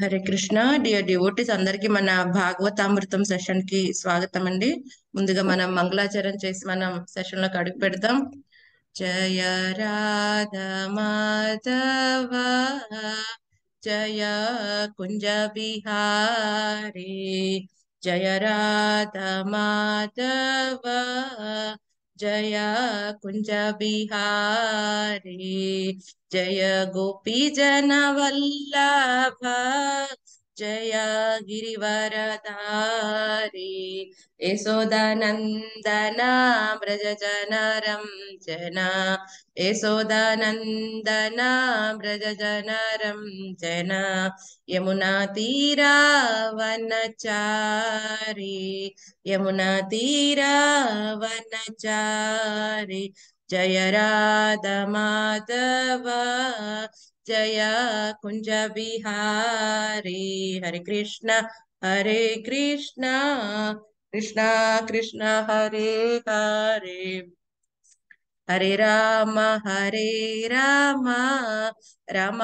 Hare Krishna dear devotees అందరికి మన భాగవతామృతం session కి స్వాగతం అండి ముందుగా మనం మంగళాచరణ చేసి మనం సెషన్ లోకి అడుగు పెడతాం జయ రాధ మాధవ జయ కుంజ బిహారీ జయ రాధ మాధవ जया कुंज बिहारी जय गोपी जन वल्लभ जया गिरिवरधारी ब्रज जनरम जना यशोदानन्दना व्रजनरं जना यमुनातीरावनचारी यमुनातीरावनचारी जय राधमाधव जय कुंज बिहारी हरे कृष्ण हरे कृष्ण कृष्ण कृष्ण हरे हरे हरे राम हरे राम राम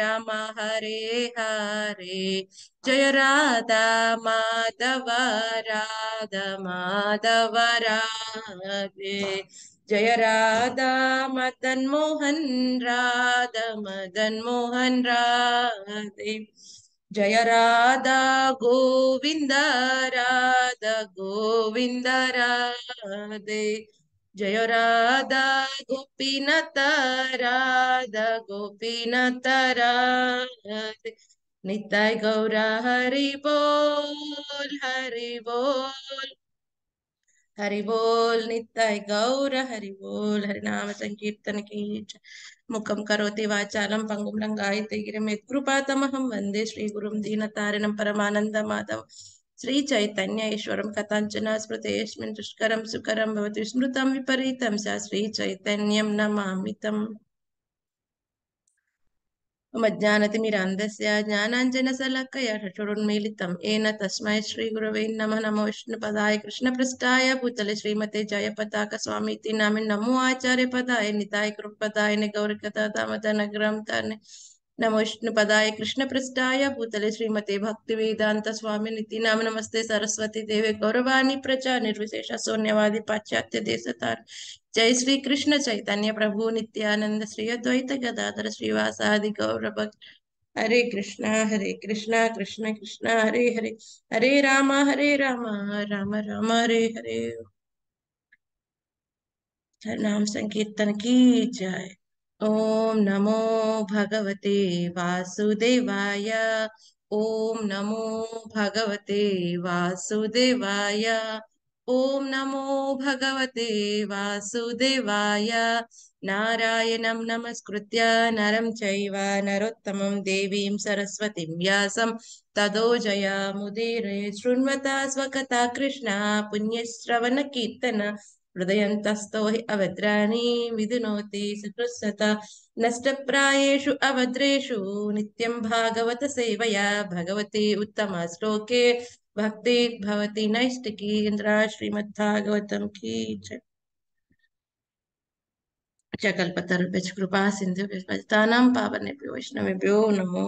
राम हरे हरे जय राधा माधव राधा माधव राधे जय राधा मदन मोहन राधा मदन मोहन राधे जय राधा गोविंद राधा गोविंद राधे जय राधा गोपीनाथ राधा गोपीनाथ राधे निताय गौरा हरि बोल हरि बोल हरि बोल नित्य गौर हरि बोल हरिनाम संकीर्तन की मुखम करोति वाचालम पंगुम लंगायते गिरमेत वंदे श्री गुरुं दीनतारिणं परमानंद माधव श्री चैतन्य ईश्वरं कथञ्चन स्मृतेऽस्मिन् दुष्करं सुकरं भवति स्मृतं विपरीतं स श्री चैतन्यम नमामि तम् मज्जानति मिरान्दस्य ज्ञानाञ्जनसलकया ठठुरुन्मीलितम् येन तस्मै श्रीगुरवे नमः नमो कृष्ण कृष्णप्रष्टाय भूतले श्रीमते जय पताक स्वामी नामे नमो पदाय निताय कृपदाय गौरकथा दामोदरनगरं तन् नमो कृष्ण कृष्णपृष्ठाय भूतले श्रीमते स्वामी निति नाम नमस्ते सरस्वती देवे गौरवाणी प्रचार निर्विशेष सौन्यवादी पाश्चात्य देशतार जय श्री कृष्ण चैतन्य प्रभु नित्यानंद श्री अद्वैत गदाधर श्रीवासादि गौर भक्त हरे कृष्णा हरे कृष्णा कृष्ण कृष्ण हरे हरे हरे राम हरे राम राम राम हरे हरे नाम संकीर्तन की जय ओम नमो भगवते वासुदेवाय ओम नमो भगवते वासुदेवाय ॐ नमो भगवते वासुदेवाय नारायण नमस्कृत नरम चैव नरोत्तमं देवीं सरस्वतीं व्यासं तदो जया मुदीरे शृण्वता स्वकथा कृष्णा पुण्यश्रवणकीर्तन हृदय हि अभद्राणि विदुनोति सुकृत्सत नष्टप्रायेषु अभद्रेषु नित्यं भागवत सेवया भगवते उत्तमश्लोके श्लोके భక్తి భవతి నైస్తికి ఇంద్ర భాగవతం కీ చకల్పతరు కృపా సింధు తానం పావనేభ్యో వైష్ణవేభ్యో నమో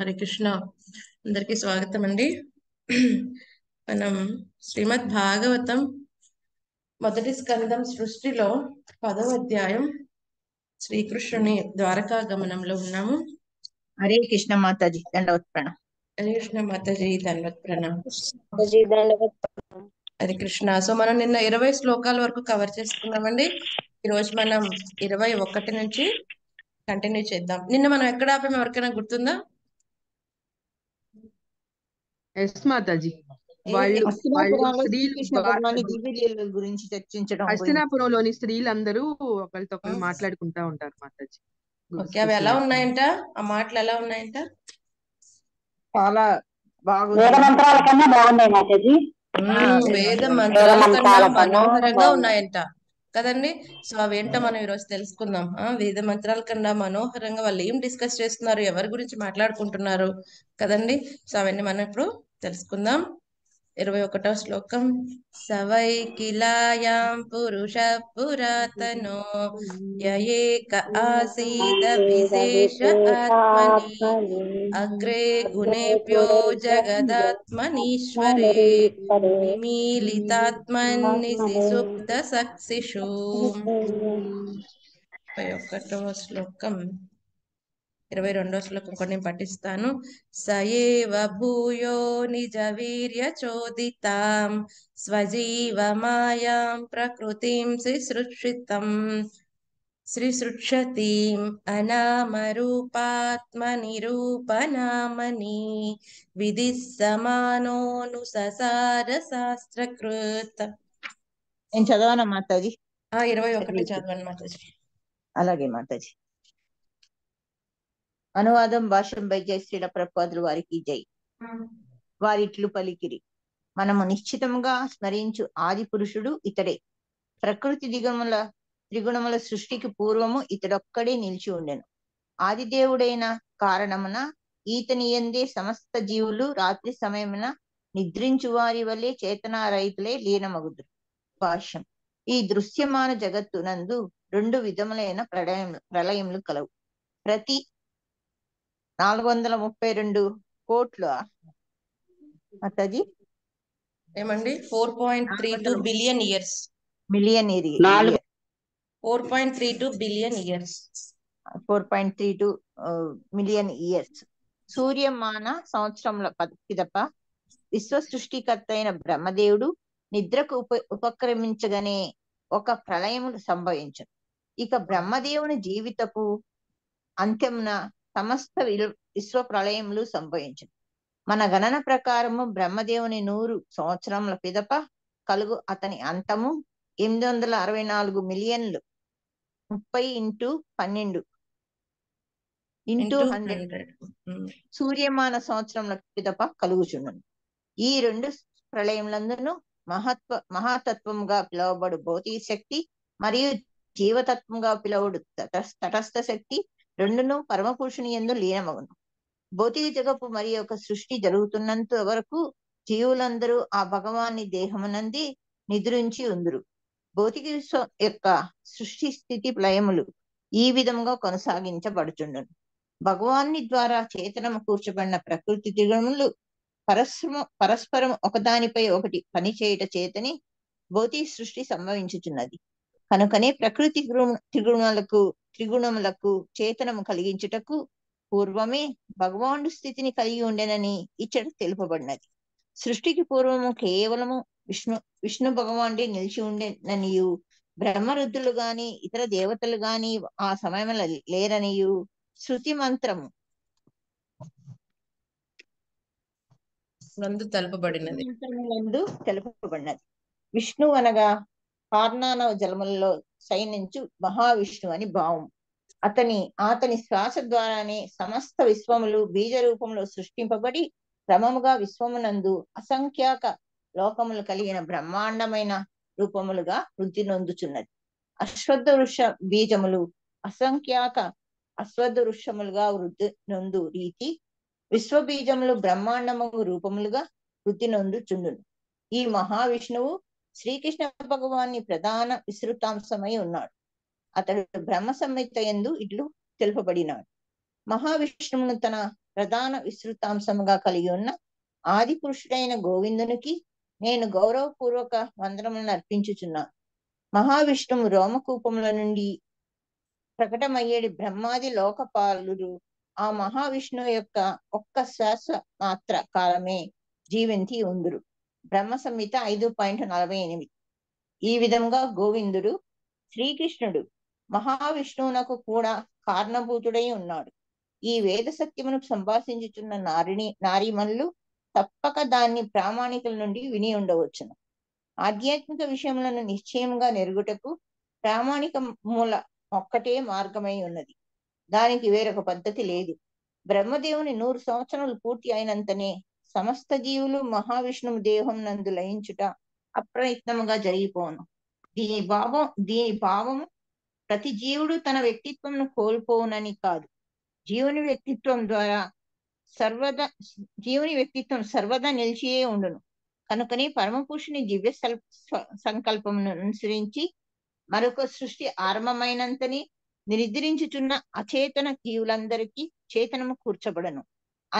హరే కృష్ణ అందరికి స్వాగతం అండి మనం శ్రీమద్ భాగవతం మొదటి స్కందం సృష్టిలో పదవ అధ్యాయం శ్రీకృష్ణుని ద్వారకా గమనంలో ఉన్నాము హరే కృష్ణ మాతాజీ దండవత్ ప్రణం కృష్ణ మాతాజీ దండవత్ ప్రణామ్ కృష్ణ సో మనం నిన్న ఇరవై శ్లోకాల వరకు కవర్ చేసుకున్నామండి ఈ రోజు మనం ఇరవై ఒకటి నుంచి కంటిన్యూ చేద్దాం నిన్న మనం ఎక్కడ ఆపాం ఎవరికైనా గుర్తుందా ఎస్ మాతాజీ గురించి చర్చించడం హస్తినాపురంలోని స్త్రీలందరూ ఒకరితో ఒకరు మాట్లాడుకుంటా ఉంటారు మాతాజీ ఓకే అవి ఎలా ఉన్నాయంట ఆ మాటలు ఎలా ఉన్నాయంట చాలా వేద మనోహరంగా ఉన్నాయంట కదండి సో అవి ఏంటో మనం ఈరోజు తెలుసుకుందాం వేద మంత్రాల కన్నా మనోహరంగా వాళ్ళు ఏం డిస్కస్ చేస్తున్నారు ఎవరి గురించి మాట్లాడుకుంటున్నారు కదండి సో అవన్నీ మనం ఇప్పుడు తెలుసుకుందాం ఇరవై ఒకటవ శ్లోకం సవైకిలాయాం పురుష పురాతనో యయేక ఆసీద విశేష ఆత్మని అగ్రే గుణేభ్యో జగదాత్మనీశ్వరే నిమీలితాత్మని సుప్త సక్సిషు ముప్పై ఒకటవ శ్లోకం ఇరవై రెండో శ్లోకం కొన్ని పఠిస్తాను సయేవ భూయో నిజ వీర్య చోదితాం స్వజీవ మాయాం ప్రకృతిం సృష్టితం అనామరూపాత్మ నిరూపనామని విధి సమానోను ససార శాస్త్రకృత నేను చదవను మాతాజీ ఇరవై ఒకటి చదవను మాతాజీ అలాగే మాతాజీ అనువాదం భాషం బై జయశ్రీల ప్రపాదులు వారికి జై వారిట్లు పలికిరి మనము నిశ్చితంగా స్మరించు ఆది పురుషుడు ఇతడే ప్రకృతి దిగముల త్రిగుణముల సృష్టికి పూర్వము ఇతడొక్కడే నిలిచి ఉండెను ఆదిదేవుడైన కారణమున ఈతని ఎందే సమస్త జీవులు రాత్రి సమయమున నిద్రించు వారి వల్లే చేతనా రైతులే లీనమగుదురు భాష్యం ఈ దృశ్యమాన జగత్తు నందు రెండు విధములైన ప్రళయములు ప్రళయములు కలవు ప్రతి నాలుగు వందల ముప్పై రెండు కోట్లు అత్తజీ ఏమండి four point three two billion years million four point three two billion years four point three two million years సూర్యమాన సంవత్సరంలో పిదప విశ్వ సృష్టికర్త అయిన బ్రహ్మదేవుడు నిద్రకు ఉప ఉపక్రమించగానే ఒక ప్రళయము సంభవించారు ఇక బ్రహ్మదేవుని జీవితపు అంత్యమున సమస్త విశ్వ ప్రళయములు సంభవించను మన గణన ప్రకారము బ్రహ్మదేవుని నూరు సంవత్సరముల పిదప కలుగు అతని అంతము ఎనిమిది వందల అరవై నాలుగు మిలియన్లు ముప్పై ఇంటూ పన్నెండు ఇంటూ హండ్రెడ్ సూర్యమాన సంవత్సరముల పిదప కలుగుచుండును ఈ రెండు ప్రళయములందును మహత్వ మహాతత్వంగా పిలువబడు భౌతిక శక్తి మరియు జీవతత్వంగా పిలువడు తటస్థ శక్తి రెండును పరమపురుషుని ఎందు లీనమగును భౌతిక జగపు మరి యొక్క సృష్టి జరుగుతున్నంత వరకు జీవులందరూ ఆ భగవాన్ని దేహమునంది నిద్రించి ఉందరు భౌతిక విశ్వం యొక్క సృష్టి స్థితి ప్లయములు ఈ విధంగా కొనసాగించబడుచుండును భగవాన్ని ద్వారా చేతనము కూర్చబడిన ప్రకృతి దిగములు పరస్పరం పరస్పరం ఒకదానిపై ఒకటి పనిచేయుట చేతని భౌతిక సృష్టి సంభవించుచున్నది కనుకనే ప్రకృతి త్రిగుణాలకు త్రిగుణములకు చేతనము కలిగించుటకు పూర్వమే భగవానుడు స్థితిని కలిగి ఉండెనని ఇచ్చట తెలుపబడినది సృష్టికి పూర్వము కేవలము విష్ణు విష్ణు భగవానుడే నిలిచి ఉండెననియు బ్రహ్మరుద్ధులు గాని ఇతర దేవతలు గాని ఆ సమయంలో లేరనియు శృతి మంత్రము నందు తెలుపబడినది తెలుపబడినది విష్ణు అనగా పార్నానవ జలములలో శయనించు మహావిష్ణు అని భావం అతని అతని శ్వాస ద్వారానే సమస్త విశ్వములు బీజ రూపంలో సృష్టింపబడి క్రమముగా విశ్వమునందు అసంఖ్యాక లోకములు కలిగిన బ్రహ్మాండమైన రూపములుగా వృద్ధి నొందుచున్నది అశ్వద్ధ వృక్ష బీజములు అసంఖ్యాక అశ్వద్ధ వృక్షములుగా వృద్ధి నొందు రీతి విశ్వబీజములు బ్రహ్మాండము రూపములుగా వృద్ధి నొందుచుండును ఈ మహావిష్ణువు శ్రీకృష్ణ భగవాన్ని ప్రధాన విస్తృతాంశమై ఉన్నాడు అతడు బ్రహ్మ సంహిత ఎందు ఇట్లు తెలుపబడినాడు మహావిష్ణువును తన ప్రధాన విస్తృతాంశముగా కలిగి ఉన్న ఆది పురుషుడైన గోవిందునికి నేను గౌరవపూర్వక వందనములను అర్పించుచున్నాను మహావిష్ణువు రోమకూపముల నుండి ప్రకటమయ్యేడి బ్రహ్మాది లోకపాలుడు ఆ మహావిష్ణువు యొక్క ఒక్క శ్వాస మాత్ర కాలమే జీవంతి ఉందురు బ్రహ్మ సంహిత ఐదు పాయింట్ నలభై ఎనిమిది ఈ విధంగా గోవిందుడు శ్రీకృష్ణుడు మహావిష్ణువునకు కూడా కారణభూతుడై ఉన్నాడు ఈ వేద సత్యమును సంభాషించుచున్న నారిణి నారీమణులు తప్పక దాన్ని ప్రామాణికుల నుండి విని ఉండవచ్చును ఆధ్యాత్మిక విషయములను నిశ్చయంగా నెరుగుటకు ప్రామాణిక మూల ఒక్కటే మార్గమై ఉన్నది దానికి వేరొక పద్ధతి లేదు బ్రహ్మదేవుని నూరు సంవత్సరములు పూర్తి అయినంతనే సమస్త జీవులు మహావిష్ణువు దేహం నందు లయించుట అప్రయత్నముగా జరిగిపోను దీని భావం దీని భావము ప్రతి జీవుడు తన వ్యక్తిత్వంను కోల్పోవునని కాదు జీవుని వ్యక్తిత్వం ద్వారా సర్వదా జీవుని వ్యక్తిత్వం సర్వదా నిలిచియే ఉండును కనుకనే పరమపురుషుని దివ్య సంకల్పమును అనుసరించి మరొక సృష్టి ఆరంభమైనంతని నిర్ద్రించుచున్న అచేతన జీవులందరికీ చేతనము కూర్చబడను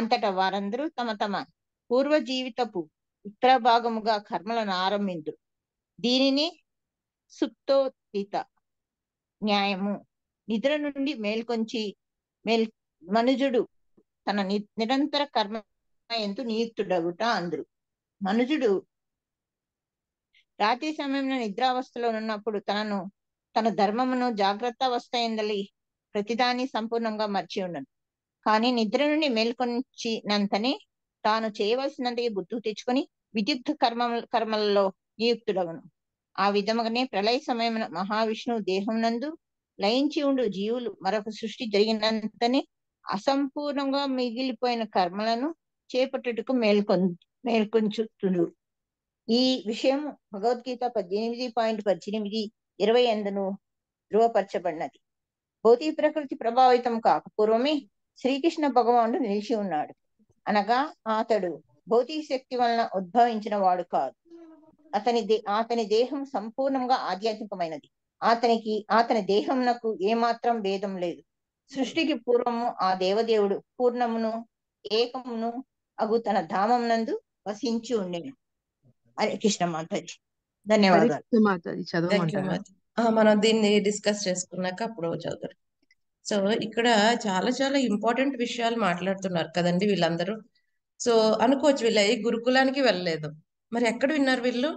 అంతటా వారందరూ తమ తమ పూర్వ జీవితపు ఉత్తర భాగముగా కర్మలను ఆరంభించు దీనిని సుప్తోత్త న్యాయము నిద్ర నుండి మేల్కొంచి మేల్ మనుజుడు తన నిరంతర కర్మ ఎందు నియుక్తుడగుట అందరు మనుజుడు రాత్రి సమయంలో నిద్రావస్థలో ఉన్నప్పుడు తనను తన ధర్మమును జాగ్రత్త అవస్థ ఎందలి ప్రతిదాన్ని సంపూర్ణంగా మర్చి ఉన్నాను కానీ నిద్ర నుండి మేల్కొంచినంతనే తాను చేయవలసినది బుద్ధు తెచ్చుకొని విద్యుత్ కర్మ కర్మలలో నియుక్తుడవను ఆ విధముగానే ప్రళయ సమయమున మహావిష్ణువు దేహం నందు లయించి ఉండు జీవులు మరొక సృష్టి జరిగినంతనే అసంపూర్ణంగా మిగిలిపోయిన కర్మలను చేపట్టుటకు మేల్కొన్ మేల్కొంచుతుడు ఈ విషయం భగవద్గీత పద్దెనిమిది పాయింట్ పద్దెనిమిది ఇరవై ఎందును ధృవపరచబడినది భౌతిక ప్రకృతి ప్రభావితం కాకపూర్వమే శ్రీకృష్ణ భగవానుడు నిలిచి ఉన్నాడు అనగా అతడు భౌతిక శక్తి వలన ఉద్భవించిన వాడు కాదు అతని అతని దేహం సంపూర్ణంగా ఆధ్యాత్మికమైనది అతనికి అతని దేహంనకు ఏమాత్రం భేదం లేదు సృష్టికి పూర్వము ఆ దేవదేవుడు పూర్ణమును ఏకమును అగు తన ధామం నందు వసించి ఉండేను హరే కృష్ణ మాతాజీ ధన్యవాదాలు మనం దీన్ని డిస్కస్ చేసుకున్నాక అప్పుడు చదువుతారు సో ఇక్కడ చాలా చాలా ఇంపార్టెంట్ విషయాలు మాట్లాడుతున్నారు కదండి వీళ్ళందరూ సో అనుకోవచ్చు వీళ్ళ గురుకులానికి వెళ్ళలేదు మరి ఎక్కడ విన్నారు వీళ్ళు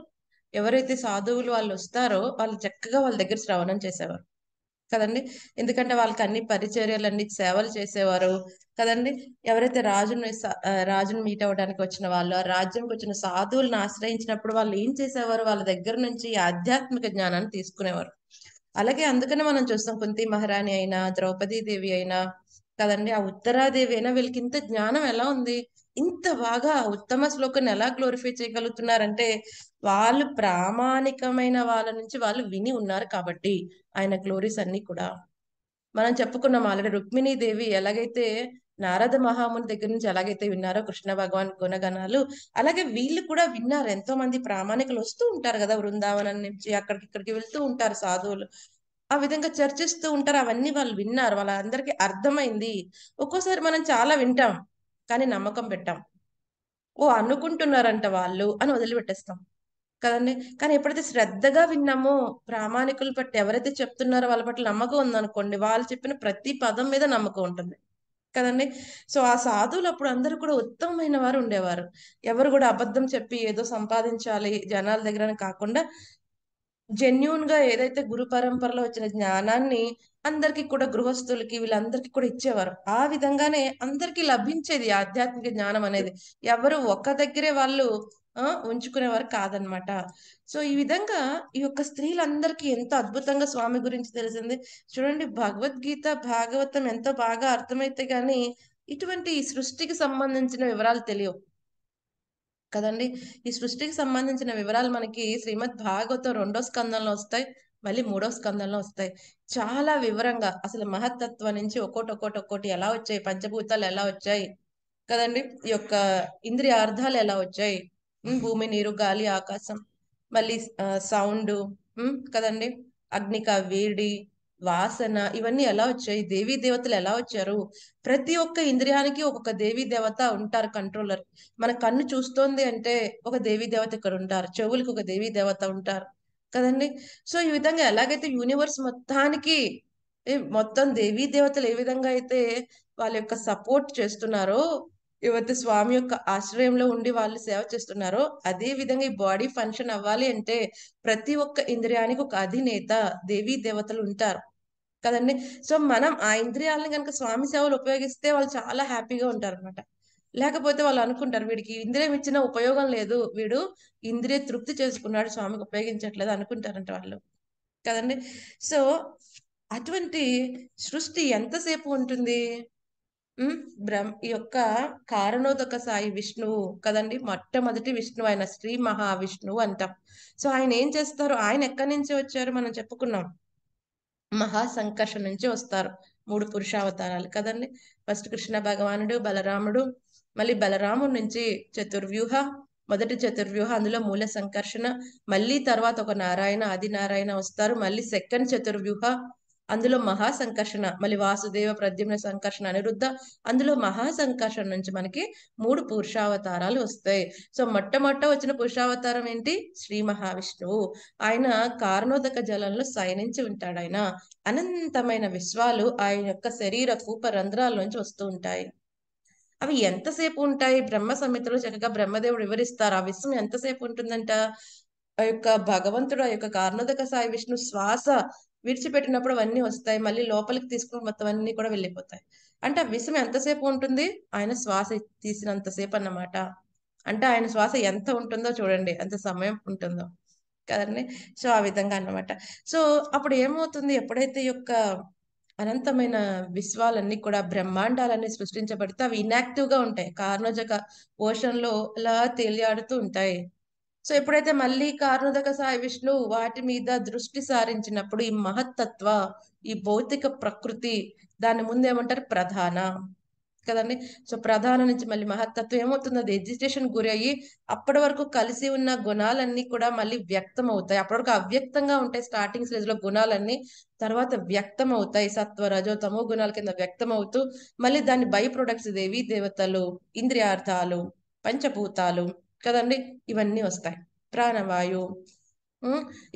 ఎవరైతే సాధువులు వాళ్ళు వస్తారో వాళ్ళు చక్కగా వాళ్ళ దగ్గర శ్రవణం చేసేవారు కదండి ఎందుకంటే వాళ్ళకి అన్ని పరిచర్యలు అన్ని సేవలు చేసేవారు కదండి ఎవరైతే రాజును రాజును మీట్ అవ్వడానికి వచ్చిన వాళ్ళు ఆ రాజ్యంకి వచ్చిన సాధువులను ఆశ్రయించినప్పుడు వాళ్ళు ఏం చేసేవారు వాళ్ళ దగ్గర నుంచి ఆధ్యాత్మిక జ్ఞానాన్ని తీసుకునేవారు అలాగే అందుకనే మనం చూస్తాం కుంతి మహారాణి అయినా ద్రౌపది దేవి అయినా కదండి ఆ ఉత్తరాదేవి అయినా వీళ్ళకి ఇంత జ్ఞానం ఎలా ఉంది ఇంత బాగా ఉత్తమ శ్లోకం ఎలా గ్లోరిఫై చేయగలుగుతున్నారంటే వాళ్ళు ప్రామాణికమైన వాళ్ళ నుంచి వాళ్ళు విని ఉన్నారు కాబట్టి ఆయన గ్లోరీస్ అన్ని కూడా మనం చెప్పుకున్నాం ఆల్రెడీ రుక్మిణీదేవి ఎలాగైతే నారద మహాముని దగ్గర నుంచి ఎలాగైతే విన్నారో కృష్ణ భగవాన్ గుణగణాలు అలాగే వీళ్ళు కూడా విన్నారు ఎంతో మంది ప్రామాణికులు వస్తూ ఉంటారు కదా బృందావనం నుంచి అక్కడికి ఇక్కడికి వెళ్తూ ఉంటారు సాధువులు ఆ విధంగా చర్చిస్తూ ఉంటారు అవన్నీ వాళ్ళు విన్నారు వాళ్ళందరికీ అర్థమైంది ఒక్కోసారి మనం చాలా వింటాం కానీ నమ్మకం పెట్టాం ఓ అనుకుంటున్నారంట వాళ్ళు అని వదిలిపెట్టేస్తాం కదండి కానీ ఎప్పుడైతే శ్రద్ధగా విన్నామో ప్రామాణికులు పట్టి ఎవరైతే చెప్తున్నారో వాళ్ళ పట్ల నమ్మకం ఉందనుకోండి వాళ్ళు చెప్పిన ప్రతి పదం మీద నమ్మకం ఉంటుంది కదండి సో ఆ సాధువులు అప్పుడు అందరూ కూడా ఉత్తమమైన వారు ఉండేవారు ఎవరు కూడా అబద్ధం చెప్పి ఏదో సంపాదించాలి జనాల దగ్గర కాకుండా జెన్యున్ గా ఏదైతే గురు పరంపరలో వచ్చిన జ్ఞానాన్ని అందరికి కూడా గృహస్థులకి వీళ్ళందరికీ కూడా ఇచ్చేవారు ఆ విధంగానే అందరికీ లభించేది ఆధ్యాత్మిక జ్ఞానం అనేది ఎవరు ఒక్క దగ్గరే వాళ్ళు ఉంచుకునే వారు కాదనమాట సో ఈ విధంగా ఈ యొక్క స్త్రీలందరికీ ఎంతో అద్భుతంగా స్వామి గురించి తెలిసింది చూడండి భగవద్గీత భాగవతం ఎంతో బాగా అర్థమైతే గాని ఇటువంటి ఈ సృష్టికి సంబంధించిన వివరాలు తెలియవు కదండి ఈ సృష్టికి సంబంధించిన వివరాలు మనకి శ్రీమద్ భాగవతం రెండో స్కందంలో వస్తాయి మళ్ళీ మూడో స్కందంలో వస్తాయి చాలా వివరంగా అసలు మహత్తత్వం నుంచి ఒక్కోటి ఒక్కోటి ఒక్కోటి ఎలా వచ్చాయి పంచభూతాలు ఎలా వచ్చాయి కదండి ఈ యొక్క ఇంద్రియ అర్థాలు ఎలా వచ్చాయి భూమి నీరు గాలి ఆకాశం మళ్ళీ సౌండ్ కదండి అగ్నిక వేడి వాసన ఇవన్నీ ఎలా వచ్చాయి దేవీ దేవతలు ఎలా వచ్చారు ప్రతి ఒక్క ఇంద్రియానికి ఒక్కొక్క దేవీ దేవత ఉంటారు కంట్రోలర్ మన కన్ను చూస్తోంది అంటే ఒక దేవీ దేవత ఇక్కడ ఉంటారు చెవులకు ఒక దేవీ దేవత ఉంటారు కదండి సో ఈ విధంగా ఎలాగైతే యూనివర్స్ మొత్తానికి మొత్తం దేవీ దేవతలు ఏ విధంగా అయితే వాళ్ళ యొక్క సపోర్ట్ చేస్తున్నారో యువత స్వామి యొక్క ఆశ్రయంలో ఉండి వాళ్ళు సేవ చేస్తున్నారో అదే విధంగా ఈ బాడీ ఫంక్షన్ అవ్వాలి అంటే ప్రతి ఒక్క ఇంద్రియానికి ఒక అధినేత దేవీ దేవతలు ఉంటారు కదండి సో మనం ఆ ఇంద్రియాలను కనుక స్వామి సేవలు ఉపయోగిస్తే వాళ్ళు చాలా హ్యాపీగా ఉంటారు అనమాట లేకపోతే వాళ్ళు అనుకుంటారు వీడికి ఇంద్రియం ఇచ్చిన ఉపయోగం లేదు వీడు ఇంద్రియ తృప్తి చేసుకున్నాడు స్వామికి ఉపయోగించట్లేదు అనుకుంటారంట వాళ్ళు కదండి సో అటువంటి సృష్టి ఎంతసేపు ఉంటుంది బ్రహ్మ యొక్క కారణోదక సాయి విష్ణువు కదండి మొట్టమొదటి విష్ణువు ఆయన శ్రీ మహావిష్ణువు అంటాం సో ఆయన ఏం చేస్తారు ఆయన ఎక్కడి నుంచి వచ్చారు మనం చెప్పుకున్నాం మహాసంకర్ష నుంచి వస్తారు మూడు పురుషావతారాలు కదండి ఫస్ట్ కృష్ణ భగవానుడు బలరాముడు మళ్ళీ బలరాముడి నుంచి చతుర్వ్యూహ మొదటి చతుర్వ్యూహ అందులో మూల సంకర్షణ మళ్ళీ తర్వాత ఒక నారాయణ ఆది నారాయణ వస్తారు మళ్ళీ సెకండ్ చతుర్వ్యూహ అందులో మహా సంకర్షణ మళ్ళీ వాసుదేవ ప్రద్యుమ్న సంకర్షణ అనిరుద్ధ అందులో మహా సంకర్షణ నుంచి మనకి మూడు పురుషావతారాలు వస్తాయి సో మొట్టమొట్ట వచ్చిన పురుషావతారం ఏంటి శ్రీ మహావిష్ణువు ఆయన కారణోదక జలంలో శయనించి ఉంటాడు ఆయన అనంతమైన విశ్వాలు ఆయన యొక్క శరీర కూప నుంచి వస్తూ ఉంటాయి అవి ఎంతసేపు ఉంటాయి బ్రహ్మ సమితిలో చక్కగా బ్రహ్మదేవుడు వివరిస్తారు ఆ విశ్వం ఎంతసేపు ఉంటుందంట ఆ యొక్క భగవంతుడు ఆ యొక్క కారణోదక సాయి విష్ణు శ్వాస విడిచిపెట్టినప్పుడు అవన్నీ వస్తాయి మళ్ళీ లోపలికి తీసుకుని మొత్తం అన్ని కూడా వెళ్ళిపోతాయి అంటే ఆ విషం ఎంతసేపు ఉంటుంది ఆయన శ్వాస తీసినంతసేపు అన్నమాట అంటే ఆయన శ్వాస ఎంత ఉంటుందో చూడండి అంత సమయం ఉంటుందో కదండి సో ఆ విధంగా అన్నమాట సో అప్పుడు ఏమవుతుంది ఎప్పుడైతే యొక్క అనంతమైన విశ్వాలన్నీ కూడా బ్రహ్మాండాలన్నీ సృష్టించబడితే అవి ఇనాక్టివ్ గా ఉంటాయి కార్నోజక ఓషన్లో లో అలా తేలియాడుతూ ఉంటాయి సో ఎప్పుడైతే మళ్ళీ కార్ణుదక విష్ణు వాటి మీద దృష్టి సారించినప్పుడు ఈ మహత్తత్వ ఈ భౌతిక ప్రకృతి దాని ముందు ఏమంటారు ప్రధాన కదండి సో ప్రధాన నుంచి మళ్ళీ మహత్తత్వం ఏమవుతుంది అది ఎడ్యుటేషన్ గురి అయ్యి అప్పటి వరకు కలిసి ఉన్న గుణాలన్నీ కూడా మళ్ళీ వ్యక్తం అవుతాయి అప్పటివరకు అవ్యక్తంగా ఉంటాయి స్టార్టింగ్ స్టేజ్ లో గుణాలన్నీ తర్వాత వ్యక్తం అవుతాయి సత్వ రజో తమో గుణాల కింద వ్యక్తం అవుతూ మళ్ళీ దాని బై ప్రొడక్ట్స్ దేవి దేవతలు ఇంద్రియార్థాలు పంచభూతాలు కదండి ఇవన్నీ వస్తాయి ప్రాణవాయు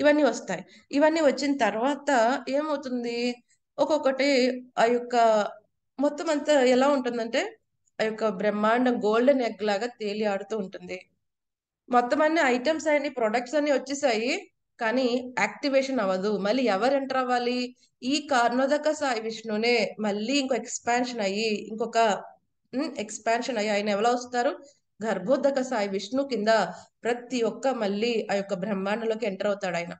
ఇవన్నీ వస్తాయి ఇవన్నీ వచ్చిన తర్వాత ఏమవుతుంది ఒక్కొక్కటి ఆ యొక్క మొత్తం అంతా ఎలా ఉంటుందంటే ఆ యొక్క బ్రహ్మాండం గోల్డెన్ ఎగ్ లాగా తేలి ఆడుతూ ఉంటుంది మొత్తం అన్ని ఐటమ్స్ అన్ని ప్రొడక్ట్స్ అన్ని వచ్చేసాయి కానీ యాక్టివేషన్ అవ్వదు మళ్ళీ ఎవరు ఎంటర్ అవ్వాలి ఈ కార్ణోదక సాయి విష్ణునే మళ్ళీ ఇంకో ఎక్స్పాన్షన్ అయ్యి ఇంకొక ఎక్స్పాన్షన్ అయ్యి ఆయన ఎవరో వస్తారు గర్భోదక సాయి విష్ణు కింద ప్రతి ఒక్క మళ్ళీ ఆ యొక్క బ్రహ్మాండంలోకి ఎంటర్ అవుతాడు ఆయన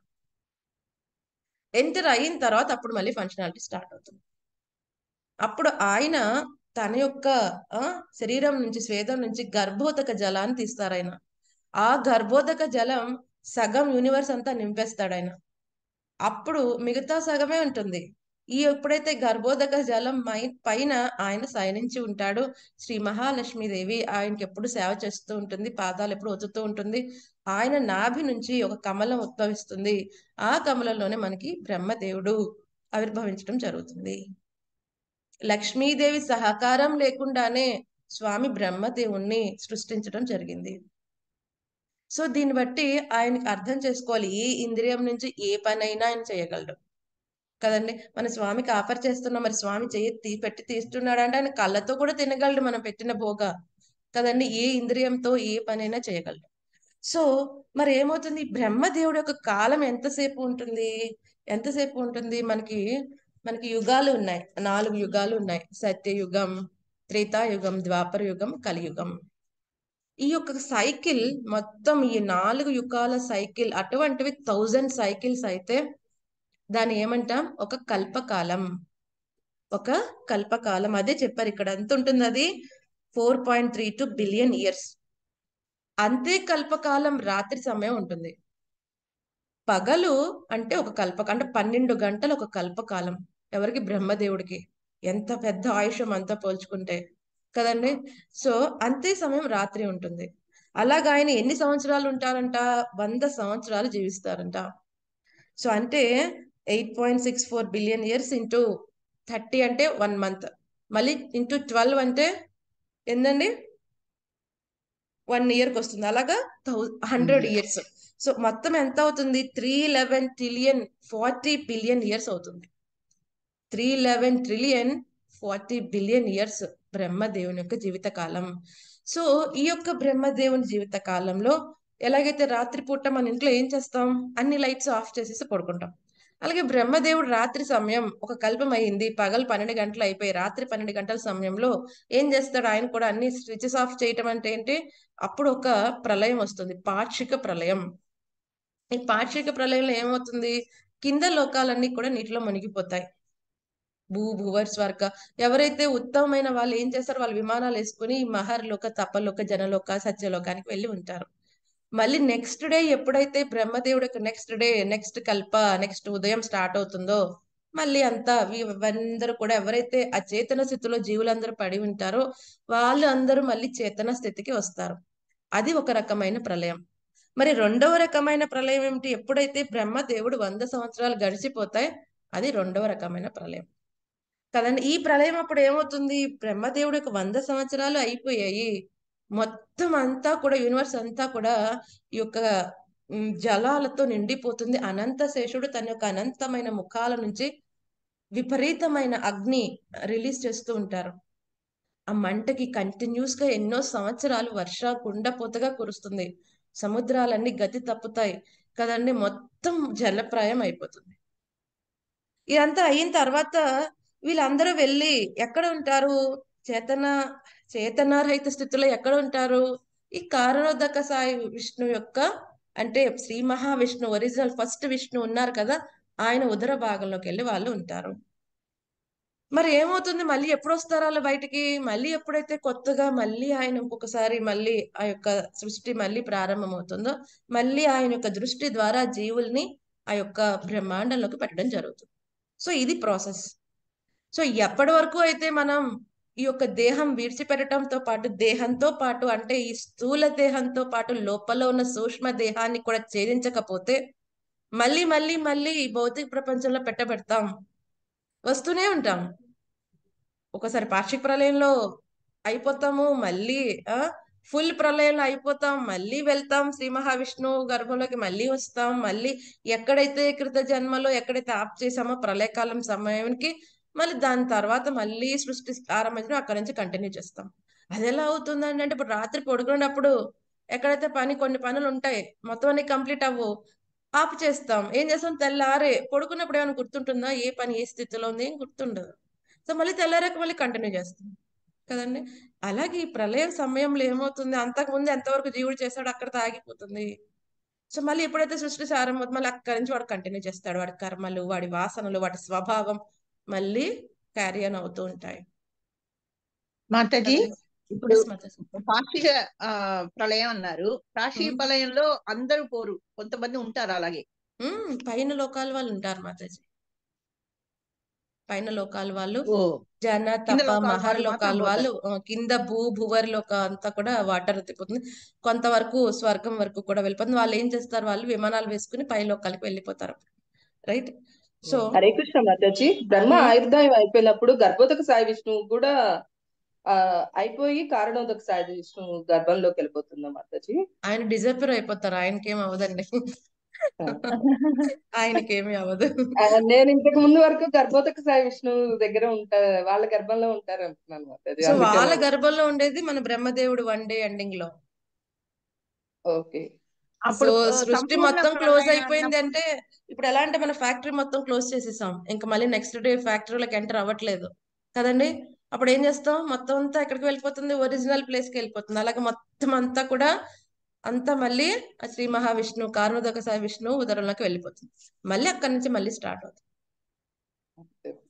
ఎంటర్ అయిన తర్వాత అప్పుడు మళ్ళీ ఫంక్షనాలిటీ స్టార్ట్ అవుతుంది అప్పుడు ఆయన తన యొక్క శరీరం నుంచి స్వేదం నుంచి గర్భోదక జలాన్ని తీస్తారు ఆయన ఆ గర్భోదక జలం సగం యూనివర్స్ అంతా నింపేస్తాడు ఆయన అప్పుడు మిగతా సగమే ఉంటుంది ఈ ఎప్పుడైతే గర్భోదక జలం పైన ఆయన సయనించి ఉంటాడు శ్రీ మహాలక్ష్మీదేవి ఆయనకి ఎప్పుడు సేవ చేస్తూ ఉంటుంది పాదాలు ఎప్పుడు ఒత్తుతూ ఉంటుంది ఆయన నాభి నుంచి ఒక కమలం ఉద్భవిస్తుంది ఆ కమలంలోనే మనకి బ్రహ్మదేవుడు ఆవిర్భవించడం జరుగుతుంది లక్ష్మీదేవి సహకారం లేకుండానే స్వామి బ్రహ్మదేవుణ్ణి సృష్టించడం జరిగింది సో దీన్ని బట్టి ఆయనకి అర్థం చేసుకోవాలి ఏ ఇంద్రియం నుంచి ఏ పనైనా ఆయన చేయగలడు కదండి మన స్వామికి ఆఫర్ చేస్తున్నాం మరి స్వామి చెయ్యి పెట్టి తీస్తున్నాడు అంటే ఆయన కళ్ళతో కూడా తినగలడు మనం పెట్టిన భోగ కదండి ఏ ఇంద్రియంతో ఏ పనైనా చేయగలడు సో మరి ఏమవుతుంది బ్రహ్మదేవుడు యొక్క కాలం ఎంతసేపు ఉంటుంది ఎంతసేపు ఉంటుంది మనకి మనకి యుగాలు ఉన్నాయి నాలుగు యుగాలు ఉన్నాయి సత్యయుగం త్రేతాయుగం ద్వాపర యుగం కలియుగం ఈ యొక్క సైకిల్ మొత్తం ఈ నాలుగు యుగాల సైకిల్ అటువంటివి థౌజండ్ సైకిల్స్ అయితే దాన్ని ఏమంటాం ఒక కల్పకాలం ఒక కల్పకాలం అదే చెప్పారు ఇక్కడ ఎంత ఉంటుంది అది four point three two billion years అంతే కల్పకాలం రాత్రి సమయం ఉంటుంది పగలు అంటే ఒక కల్పక అంటే పన్నెండు గంటలు ఒక కల్పకాలం ఎవరికి బ్రహ్మదేవుడికి ఎంత పెద్ద ఆయుషం అంతా పోల్చుకుంటే కదండి సో అంతే సమయం రాత్రి ఉంటుంది అలాగా ఆయన ఎన్ని సంవత్సరాలు ఉంటారంట వంద సంవత్సరాలు జీవిస్తారంట సో అంటే eight point six four billion years into thirty అంటే వన్ మంత్ మళ్ళీ ఇంటూ ట్వెల్వ్ అంటే ఏందండి వన్ ఇయర్కి వస్తుంది అలాగా థౌ హండ్రెడ్ ఇయర్స్ సో మొత్తం ఎంత అవుతుంది three eleven trillion forty billion years అవుతుంది three eleven trillion forty billion years బ్రహ్మదేవుని యొక్క జీవితకాలం సో ఈ యొక్క బ్రహ్మదేవుని జీవిత కాలంలో ఎలాగైతే రాత్రిపూట మన ఇంట్లో ఏం చేస్తాం అన్ని లైట్స్ ఆఫ్ చేసేసి పడుకుంటాం అలాగే బ్రహ్మదేవుడు రాత్రి సమయం ఒక కల్పం అయింది పగలు పన్నెండు గంటలు అయిపోయి రాత్రి పన్నెండు గంటల సమయంలో ఏం చేస్తాడు ఆయన కూడా అన్ని స్విచెస్ ఆఫ్ చేయటం అంటే ఏంటి అప్పుడు ఒక ప్రళయం వస్తుంది పాక్షిక ప్రళయం ఈ పాక్షిక ప్రళయంలో ఏమవుతుంది కింద లోకాలన్నీ కూడా నీటిలో మునిగిపోతాయి భూ స్వర్గ ఎవరైతే ఉత్తమమైన వాళ్ళు ఏం చేస్తారు వాళ్ళు విమానాలు వేసుకుని మహర్లోక తపలోక జనలోక సత్యలోకానికి వెళ్ళి ఉంటారు మళ్ళీ నెక్స్ట్ డే ఎప్పుడైతే బ్రహ్మదేవుడికి నెక్స్ట్ డే నెక్స్ట్ కల్ప నెక్స్ట్ ఉదయం స్టార్ట్ అవుతుందో మళ్ళీ అంతా అందరూ కూడా ఎవరైతే ఆ చేతన స్థితిలో జీవులందరూ పడి ఉంటారో వాళ్ళు అందరూ మళ్ళీ చేతన స్థితికి వస్తారు అది ఒక రకమైన ప్రళయం మరి రెండవ రకమైన ప్రళయం ఏమిటి ఎప్పుడైతే బ్రహ్మదేవుడు వంద సంవత్సరాలు గడిచిపోతాయి అది రెండవ రకమైన ప్రళయం కదండి ఈ ప్రళయం అప్పుడు ఏమవుతుంది బ్రహ్మదేవుడికి వంద సంవత్సరాలు అయిపోయాయి మొత్తం అంతా కూడా యూనివర్స్ అంతా కూడా ఈ యొక్క జలాలతో నిండిపోతుంది అనంత శేషుడు తన యొక్క అనంతమైన ముఖాల నుంచి విపరీతమైన అగ్ని రిలీజ్ చేస్తూ ఉంటారు ఆ మంటకి కంటిన్యూస్ గా ఎన్నో సంవత్సరాలు వర్ష కుండపోతగా కురుస్తుంది సముద్రాలన్నీ గతి తప్పుతాయి కదండి మొత్తం జలప్రాయం అయిపోతుంది ఇదంతా అయిన తర్వాత వీళ్ళందరూ వెళ్ళి ఎక్కడ ఉంటారు చేతన చేతనారహిత స్థితిలో ఎక్కడ ఉంటారు ఈ కారణోదక సాయి విష్ణు యొక్క అంటే శ్రీ మహావిష్ణు ఒరిజినల్ ఫస్ట్ విష్ణు ఉన్నారు కదా ఆయన ఉదర భాగంలోకి వెళ్ళి వాళ్ళు ఉంటారు మరి ఏమవుతుంది మళ్ళీ ఎప్పుడు వస్తారు వాళ్ళు బయటికి మళ్ళీ ఎప్పుడైతే కొత్తగా మళ్ళీ ఆయన ఇంకొకసారి మళ్ళీ ఆ యొక్క సృష్టి మళ్ళీ ప్రారంభమవుతుందో మళ్ళీ ఆయన యొక్క దృష్టి ద్వారా జీవుల్ని ఆ యొక్క బ్రహ్మాండంలోకి పెట్టడం జరుగుతుంది సో ఇది ప్రాసెస్ సో ఎప్పటి వరకు అయితే మనం ఈ యొక్క దేహం విడిచిపెట్టడంతో పాటు దేహంతో పాటు అంటే ఈ స్థూల దేహంతో పాటు లోపల ఉన్న సూక్ష్మ దేహాన్ని కూడా ఛేదించకపోతే మళ్ళీ మళ్ళీ మళ్ళీ ఈ భౌతిక ప్రపంచంలో పెట్టబెడతాం వస్తూనే ఉంటాం ఒకసారి పాక్షిక ప్రళయంలో అయిపోతాము మళ్ళీ ఆ ఫుల్ ప్రళయంలో అయిపోతాం మళ్ళీ వెళ్తాం శ్రీ మహావిష్ణువు గర్భంలోకి మళ్ళీ వస్తాం మళ్ళీ ఎక్కడైతే కృత జన్మలో ఎక్కడైతే ఆప్ చేసామో ప్రళయకాలం సమయానికి మళ్ళీ దాని తర్వాత మళ్ళీ సృష్టి ఆరంభించడం అక్కడ నుంచి కంటిన్యూ చేస్తాం అది ఎలా అవుతుంది అంటే ఇప్పుడు రాత్రి పడుకునేటప్పుడు ఎక్కడైతే పని కొన్ని పనులు ఉంటాయి మొత్తం అన్ని కంప్లీట్ అవ్వు ఆఫ్ చేస్తాం ఏం చేస్తాం తెల్లారే పడుకున్నప్పుడు ఏమైనా గుర్తుంటుందా ఏ పని ఏ స్థితిలో ఉంది ఏం గుర్తుండదు సో మళ్ళీ తెల్లారాక మళ్ళీ కంటిన్యూ చేస్తాం కదండి అలాగే ఈ ప్రళయం సమయంలో ఏమవుతుంది అంతకుముందు ఎంతవరకు జీవుడు చేస్తాడు అక్కడ తాగిపోతుంది సో మళ్ళీ ఎప్పుడైతే సృష్టి సారం మళ్ళీ అక్కడి నుంచి వాడు కంటిన్యూ చేస్తాడు వాడి కర్మలు వాడి వాసనలు వాటి స్వభావం మళ్ళీ క్యారీ ఆన్ అవుతూ ఉంటాయి మాతాజీ ఇప్పుడు పాక్షిక ప్రళయం అన్నారు ప్రాక్షిక ప్రళయంలో అందరూ పోరు కొంతమంది ఉంటారు అలాగే పైన లోకాల వాళ్ళు ఉంటారు మాతాజీ పైన లోకాల వాళ్ళు జన తప మహర్ లోకాల వాళ్ళు కింద భూ భువర్ లోక అంతా కూడా వాటర్ తిప్పుతుంది కొంతవరకు స్వర్గం వరకు కూడా వెళ్ళిపోతుంది వాళ్ళు ఏం చేస్తారు వాళ్ళు విమానాలు వేసుకుని పై లోకాలకు వెళ్ళిపోతారు రైట్ సో హరే కృష్ణ మాతాజీ బ్రహ్మ ఆయుర్దాయం అయిపోయినప్పుడు గర్భోదక సాయి విష్ణువు కూడా అయిపోయి కారణోదక సాయి విష్ణువు గర్భంలోకి వెళ్ళిపోతుందా మాతాజీ ఆయన డిజపర్ అయిపోతారు ఆయనకి ఏమి అవదండి ఆయనకేమి అవదు నేను ఇంతకు ముందు వరకు గర్భోదక సాయి విష్ణువు దగ్గర ఉంటారు వాళ్ళ గర్భంలో ఉంటారు అంటున్నాను వాళ్ళ గర్భంలో ఉండేది మన బ్రహ్మదేవుడు వన్ డే ఎండింగ్ లో ఓకే సో సృష్టి మొత్తం క్లోజ్ అయిపోయింది అంటే ఇప్పుడు ఎలా అంటే మన ఫ్యాక్టరీ మొత్తం క్లోజ్ చేసేసాం ఇంకా మళ్ళీ నెక్స్ట్ డే ఫ్యాక్టరీలోకి ఎంటర్ అవ్వట్లేదు కదండి అప్పుడు ఏం చేస్తాం మొత్తం అంతా ఎక్కడికి వెళ్ళిపోతుంది ఒరిజినల్ ప్లేస్ కి వెళ్ళిపోతుంది అలాగే మొత్తం అంతా కూడా అంతా మళ్ళీ ఆ శ్రీ మహావిష్ణువు కారణోదక సాయి విష్ణువు ఉదరంలోకి వెళ్ళిపోతుంది మళ్ళీ అక్కడి నుంచి మళ్ళీ స్టార్ట్ అవుతుంది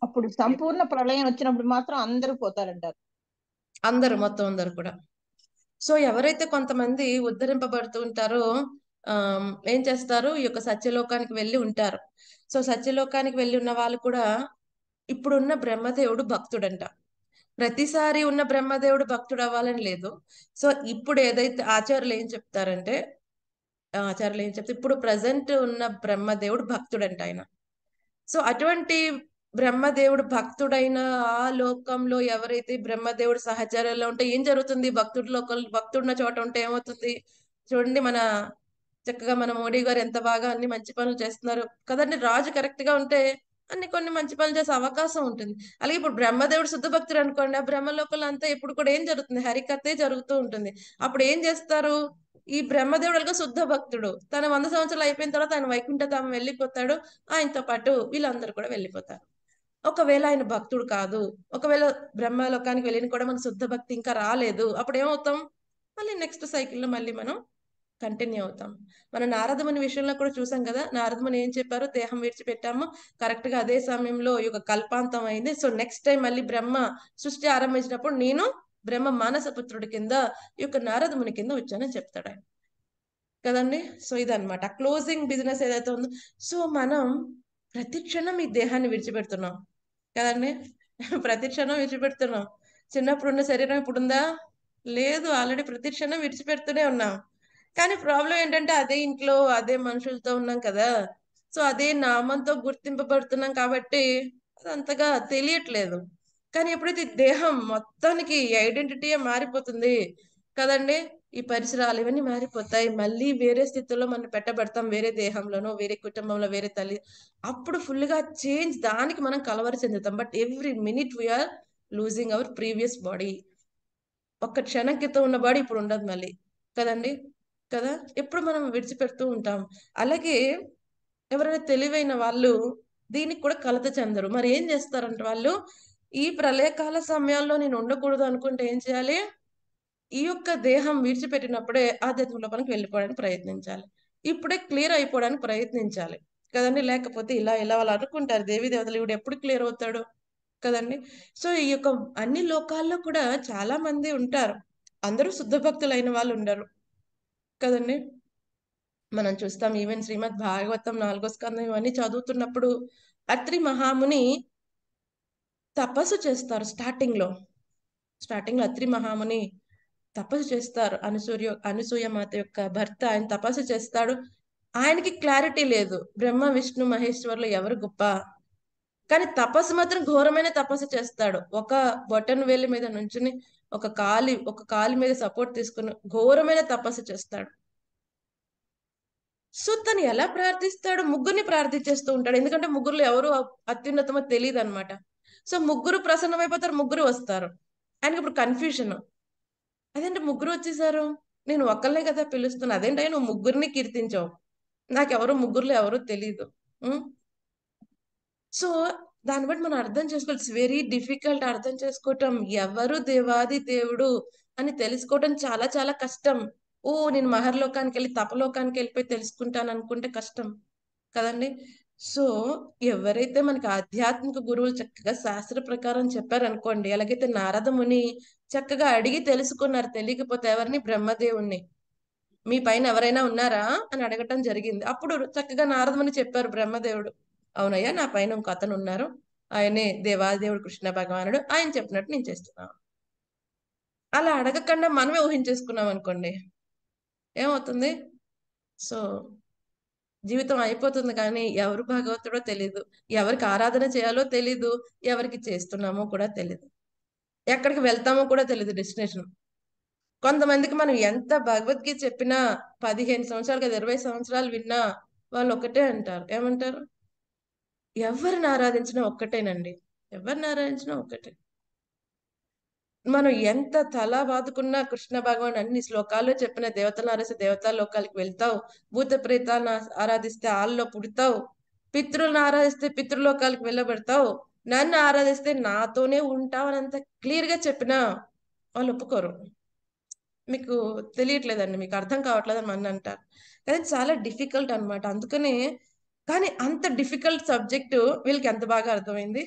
అప్పుడు సంపూర్ణ ప్రళయం వచ్చినప్పుడు మాత్రం అందరూ పోతారంటారు అందరు మొత్తం అందరు కూడా సో ఎవరైతే కొంతమంది ఉద్ధరింపబడుతూ ఉంటారో ఏం చేస్తారు ఈ యొక్క సత్యలోకానికి వెళ్ళి ఉంటారు సో సత్యలోకానికి వెళ్ళి ఉన్న వాళ్ళు కూడా ఇప్పుడున్న బ్రహ్మదేవుడు భక్తుడంట ప్రతిసారి ఉన్న బ్రహ్మదేవుడు భక్తుడు అవ్వాలని లేదు సో ఇప్పుడు ఏదైతే ఆచార్యులు ఏం చెప్తారంటే ఆచార్యులు ఏం చెప్తే ఇప్పుడు ప్రజెంట్ ఉన్న బ్రహ్మదేవుడు భక్తుడంట ఆయన సో అటువంటి బ్రహ్మదేవుడు భక్తుడైన ఆ లోకంలో ఎవరైతే బ్రహ్మదేవుడు సహచర్యంలో ఉంటే ఏం జరుగుతుంది భక్తుడు భక్తుడిలో భక్తుడున్న చోట ఉంటే ఏమవుతుంది చూడండి మన చక్కగా మన మోడీ గారు ఎంత బాగా అన్ని మంచి పనులు చేస్తున్నారు కదండి రాజు కరెక్ట్ గా ఉంటే అన్ని కొన్ని మంచి పనులు చేసే అవకాశం ఉంటుంది అలాగే ఇప్పుడు బ్రహ్మదేవుడు శుద్ధ భక్తుడు అనుకోండి ఆ బ్రహ్మ లోపల అంతా ఇప్పుడు కూడా ఏం జరుగుతుంది హరికథే జరుగుతూ ఉంటుంది అప్పుడు ఏం చేస్తారు ఈ బ్రహ్మదేవుడు శుద్ధ భక్తుడు తన వంద సంవత్సరాలు అయిపోయిన తర్వాత ఆయన వైకుంఠ తాము వెళ్ళిపోతాడు ఆయనతో పాటు వీళ్ళందరూ కూడా వెళ్ళిపోతారు ఒకవేళ ఆయన భక్తుడు కాదు ఒకవేళ బ్రహ్మలోకానికి వెళ్ళిన కూడా మనకు శుద్ధ భక్తి ఇంకా రాలేదు అప్పుడు ఏమవుతాం మళ్ళీ నెక్స్ట్ సైకిల్లో మళ్ళీ మనం కంటిన్యూ అవుతాం మన నారదముని విషయంలో కూడా చూసాం కదా నారదముని ఏం చెప్పారు దేహం విడిచిపెట్టాము కరెక్ట్ గా అదే సమయంలో ఈ యొక్క కల్పాంతం అయింది సో నెక్స్ట్ టైం మళ్ళీ బ్రహ్మ సృష్టి ఆరంభించినప్పుడు నేను బ్రహ్మ మానసపుత్రుడి కింద ఈ యొక్క నారదముని కింద వచ్చానని చెప్తాడు ఆయన కదండి సో ఇదనమాట క్లోజింగ్ బిజినెస్ ఏదైతే ఉందో సో మనం ప్రతి క్షణం ఈ దేహాన్ని విడిచిపెడుతున్నాం కదండి ప్రతి క్షణం విడిచిపెడుతున్నాం చిన్నప్పుడు ఉన్న శరీరం ఇప్పుడు ఉందా లేదు ఆల్రెడీ ప్రతి క్షణం విడిచిపెడుతూనే ఉన్నాం కానీ ప్రాబ్లం ఏంటంటే అదే ఇంట్లో అదే మనుషులతో ఉన్నాం కదా సో అదే నామంతో గుర్తింపబడుతున్నాం కాబట్టి అది అంతగా తెలియట్లేదు కానీ ఎప్పుడైతే దేహం మొత్తానికి ఐడెంటిటీయే మారిపోతుంది కదండి ఈ పరిసరాలు ఇవన్నీ మారిపోతాయి మళ్ళీ వేరే స్థితిలో మనం పెట్టబడతాం వేరే దేహంలోనో వేరే కుటుంబంలో వేరే తల్లి అప్పుడు ఫుల్గా చేంజ్ దానికి మనం కలవరి చెందుతాం but every minute we are losing our previous body ఒక్క క్షణం క్రితం ఉన్న బాడీ ఇప్పుడు ఉండదు మళ్ళీ కదండి కదా ఎప్పుడు మనం విడిచిపెడుతూ ఉంటాం అలాగే ఎవరైనా తెలివైన వాళ్ళు దీనికి కూడా కలత చెందరు మరి ఏం చేస్తారంటే వాళ్ళు ఈ ప్రళయకాల సమయాల్లో నేను ఉండకూడదు అనుకుంటే ఏం చేయాలి ఈ యొక్క దేహం విడిచిపెట్టినప్పుడే ఆధ్యాత్మ లోపలికి వెళ్ళిపోవడానికి ప్రయత్నించాలి ఇప్పుడే క్లియర్ అయిపోవడానికి ప్రయత్నించాలి కదండి లేకపోతే ఇలా ఇలా వాళ్ళు అనుకుంటారు దేవి దేవతలు ఇవిడు ఎప్పుడు క్లియర్ అవుతాడు కదండి సో ఈ యొక్క అన్ని లోకాల్లో కూడా చాలా మంది ఉంటారు అందరూ శుద్ధ భక్తులైన వాళ్ళు ఉండరు కదండి మనం చూస్తాం ఈవెన్ శ్రీమద్ భాగవతం నాలుగో స్కందం ఇవన్నీ చదువుతున్నప్పుడు అత్రి మహాముని తపస్సు చేస్తారు స్టార్టింగ్ లో స్టార్టింగ్ లో అత్రి మహాముని తపస్సు చేస్తారు అనుసూర్య అనుసూయ మాత యొక్క భర్త ఆయన తపస్సు చేస్తాడు ఆయనకి క్లారిటీ లేదు బ్రహ్మ విష్ణు మహేశ్వరులు ఎవరు గొప్ప కానీ తపస్సు మాత్రం ఘోరమైన తపస్సు చేస్తాడు ఒక బొటన్ వేలి మీద నుంచుని ఒక కాలి ఒక కాలి మీద సపోర్ట్ తీసుకుని ఘోరమైన తపస్సు చేస్తాడు సో తను ఎలా ప్రార్థిస్తాడు ముగ్గురిని ప్రార్థించేస్తూ ఉంటాడు ఎందుకంటే ముగ్గురు ఎవరు అత్యున్నతమో తెలియదు అనమాట సో ముగ్గురు ప్రసన్నమైపోతారు ముగ్గురు వస్తారు ఆయనకి ఇప్పుడు కన్ఫ్యూజన్ అదేంటి ముగ్గురు వచ్చేసారు నేను ఒక్కళ్ళనే కదా పిలుస్తున్నాను అదేంటే నువ్వు ముగ్గురిని కీర్తించావు నాకెవరు ముగ్గురులో ఎవరు తెలీదు సో దాన్ని బట్టి మనం అర్థం చేసుకోవాలి ఇట్స్ వెరీ డిఫికల్ట్ అర్థం చేసుకోవటం ఎవరు దేవాది దేవుడు అని తెలుసుకోవటం చాలా చాలా కష్టం ఓ నేను మహర్లోకానికి వెళ్ళి తపలోకానికి వెళ్ళిపోయి తెలుసుకుంటాను అనుకుంటే కష్టం కదండి సో ఎవరైతే మనకి ఆధ్యాత్మిక గురువులు చక్కగా శాస్త్ర ప్రకారం చెప్పారనుకోండి ఎలాగైతే నారద ముని చక్కగా అడిగి తెలుసుకున్నారు తెలియకపోతే ఎవరిని బ్రహ్మదేవుణ్ణి మీ పైన ఎవరైనా ఉన్నారా అని అడగటం జరిగింది అప్పుడు చక్కగా నారదముని చెప్పారు బ్రహ్మదేవుడు అవునయ్యా నా పైన ఒక అతను ఉన్నారు ఆయనే దేవాదేవుడు కృష్ణ భగవానుడు ఆయన చెప్పినట్టు నేను చేస్తున్నాను అలా అడగకుండా మనమే ఊహించేసుకున్నాం అనుకోండి ఏమవుతుంది సో జీవితం అయిపోతుంది కానీ ఎవరు భగవంతుడో తెలీదు ఎవరికి ఆరాధన చేయాలో తెలీదు ఎవరికి చేస్తున్నామో కూడా తెలీదు ఎక్కడికి వెళ్తామో కూడా తెలియదు డెస్టినేషన్ కొంతమందికి మనం ఎంత భగవద్గీత చెప్పినా పదిహేను సంవత్సరాలు కదా ఇరవై సంవత్సరాలు విన్నా వాళ్ళు ఒకటే అంటారు ఏమంటారు ఎవరిని ఆరాధించినా ఒక్కటేనండి ఎవరిని ఆరాధించినా ఒక్కటే మనం ఎంత తల బాదుకున్నా కృష్ణ భగవాన్ అన్ని శ్లోకాల్లో చెప్పిన దేవతలు ఆరాధిస్తే దేవతా లోకాలకు వెళ్తావు భూత ప్రేతాలను ఆరాధిస్తే ఆల్లో పుడతావు పితృలను ఆరాధిస్తే పితృలోకాలకు వెళ్ళబడతావు నన్ను ఆరాధిస్తే నాతోనే ఉంటావు అని అంత క్లియర్ గా చెప్పినా వాళ్ళు ఒప్పుకోరు మీకు తెలియట్లేదండి మీకు అర్థం కావట్లేదని మన అంటారు కానీ చాలా డిఫికల్ట్ అనమాట అందుకనే కానీ అంత డిఫికల్ట్ సబ్జెక్టు వీళ్ళకి ఎంత బాగా అర్థమైంది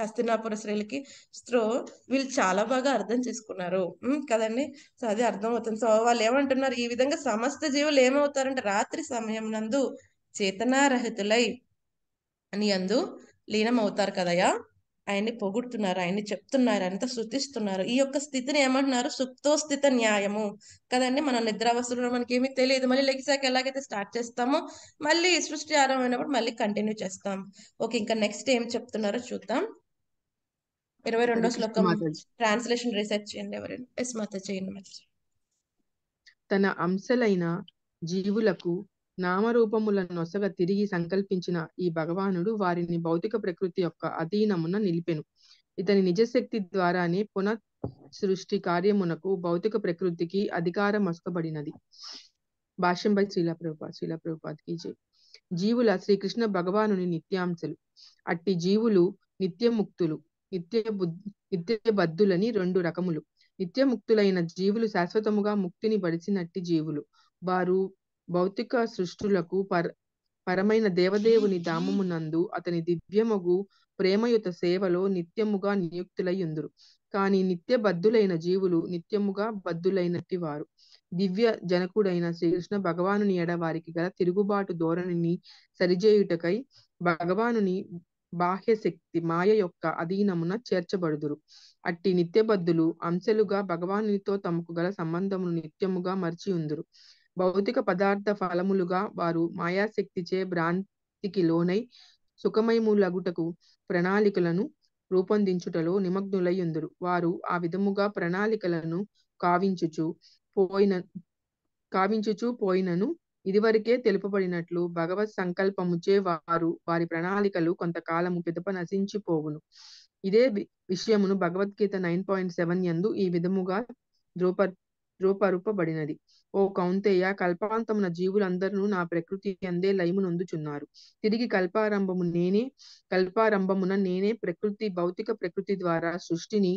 హస్తినాపుర స్త్రీలకి స్త్రో వీళ్ళు చాలా బాగా అర్థం చేసుకున్నారు కదండి సో అది అర్థమవుతుంది సో వాళ్ళు ఏమంటున్నారు ఈ విధంగా సమస్త జీవులు ఏమవుతారంటే రాత్రి సమయం నందు చేతనారహితులై అని అందు లీనమవుతారు కదయా ఆయన్ని పొగుడుతున్నారు ఆయన్ని చెప్తున్నారు అంత శృతిస్తున్నారు ఈ యొక్క స్థితిని ఏమంటున్నారు సుప్తోస్థిత న్యాయము కదండి మనం నిద్రావస్థలో మనకి ఏమి తెలియదు మళ్ళీ లెగిసాక ఎలాగైతే స్టార్ట్ చేస్తామో మళ్ళీ సృష్టి ఆరంభమైనప్పుడు మళ్ళీ కంటిన్యూ చేస్తాం ఓకే ఇంకా నెక్స్ట్ ఏం చెప్తున్నారో చూద్దాం ఇరవై రెండో శ్లోకం ట్రాన్స్లేషన్ రీసెర్చ్ చేయండి ఎవరైనా ఎస్ మాత చేయండి తన అంశలైన జీవులకు నామరూపముల నొసగ తిరిగి సంకల్పించిన ఈ భగవానుడు వారిని భౌతిక ప్రకృతి యొక్క అధీనమున నిలిపెను ఇతని నిజశక్తి ద్వారానే పునః సృష్టి కార్యమునకు భౌతిక ప్రకృతికి అధికారం వస్తబడినది భాష్యంపై శ్రీలా ప్రభుపా శ్రీలా ప్రభుపాదికి జీవుల శ్రీకృష్ణ భగవానుని నిత్యాంశలు అట్టి జీవులు నిత్యముక్తులు నిత్య నిత్య బద్దులని రెండు రకములు నిత్యముక్తులైన జీవులు శాశ్వతముగా ముక్తిని పడిచినట్టి జీవులు వారు భౌతిక సృష్టులకు పర పరమైన దేవదేవుని దామమునందు అతని దివ్యముగు ప్రేమయుత సేవలో నిత్యముగా ఉందరు కానీ నిత్య బద్ధులైన జీవులు నిత్యముగా బద్ధులైనట్టి వారు దివ్య జనకుడైన శ్రీకృష్ణ భగవానుని ఎడ వారికి గల తిరుగుబాటు ధోరణిని సరిచేయుటకై భగవానుని బాహ్య శక్తి మాయ యొక్క అధీనమున చేర్చబడుదురు అట్టి నిత్యబద్ధులు అంశలుగా భగవానునితో తమకు గల సంబంధమును నిత్యముగా మర్చి ఉందురు భౌతిక పదార్థ ఫలములుగా వారు మాయాశక్తిచే భ్రాంతికి లోనై సుఖమయములగుటకు ప్రణాళికలను రూపొందించుటలో నిమగ్నులయ్యుందురు వారు ఆ విధముగా ప్రణాళికలను కావించుచు పోయిన కావించుచు పోయినను ఇదివరకే తెలుపబడినట్లు భగవత్ సంకల్పముచే వారు వారి ప్రణాళికలు కొంతకాలము పిదప నశించిపోవును ఇదే విషయమును భగవద్గీత నైన్ పాయింట్ సెవెన్ ఎందు ఈ విధముగా ద్రూప ద్రూపరూపబడినది ఓ కౌంతేయ కల్పాంతమున జీవులందరూ నా ప్రకృతి అందే లయమునందుచున్నారు తిరిగి కల్పారంభము నేనే కల్పారంభమున నేనే ప్రకృతి భౌతిక ప్రకృతి ద్వారా సృష్టిని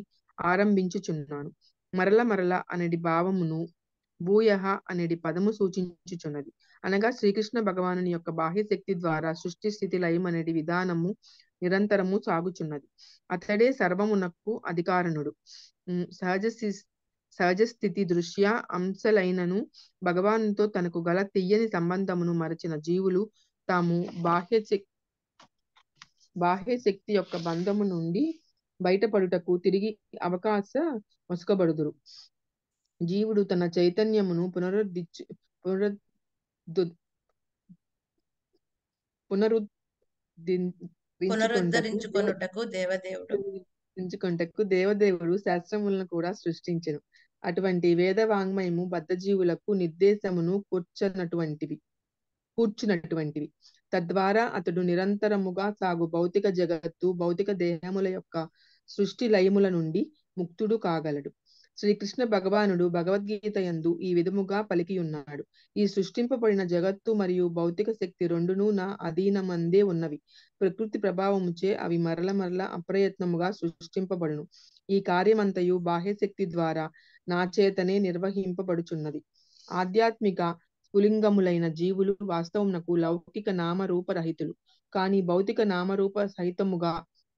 ఆరంభించుచున్నాను మరల మరల అనేది భావమును భూయహ అనేది పదము సూచించుచున్నది అనగా శ్రీకృష్ణ భగవాను యొక్క బాహ్య శక్తి ద్వారా సృష్టి స్థితి లయం అనేది విధానము నిరంతరము సాగుచున్నది అతడే సర్వమునకు అధికారణుడు సహజ సహజ స్థితి దృష్ట్యా అంశలైనను భగవానుతో తనకు గల తీయని సంబంధమును మరచిన జీవులు తాము బాహ్య బాహ్య శక్తి యొక్క బంధము నుండి బయటపడుటకు తిరిగి అవకాశ మసుకబడుదురు జీవుడు తన చైతన్యమును పునరుద్ధిచ్చు పునరు పునరుద్ధి దేవదేవుడు దేవదేవుడు శాస్త్రములను కూడా సృష్టించను అటువంటి వేదవాంగ్మయము బద్ధజీవులకు నిర్దేశమును కూర్చున్నటువంటివి కూర్చున్నటువంటివి తద్వారా అతడు నిరంతరముగా సాగు భౌతిక జగత్తు భౌతిక దేహముల యొక్క సృష్టి లయముల నుండి ముక్తుడు కాగలడు శ్రీకృష్ణ భగవానుడు భగవద్గీత యందు ఈ విధముగా పలికి ఉన్నాడు ఈ సృష్టింపబడిన జగత్తు మరియు భౌతిక శక్తి రెండును నా అధీనమందే ఉన్నవి ప్రకృతి ప్రభావముచే అవి మరల మరల అప్రయత్నముగా సృష్టింపబడును ఈ కార్యమంతయు బాహ్యశక్తి ద్వారా నా చేతనే నిర్వహింపబడుచున్నది ఆధ్యాత్మిక స్ఫులింగములైన జీవులు వాస్తవమునకు లౌకిక నామరూపరహితులు కానీ భౌతిక నామరూప సహితముగా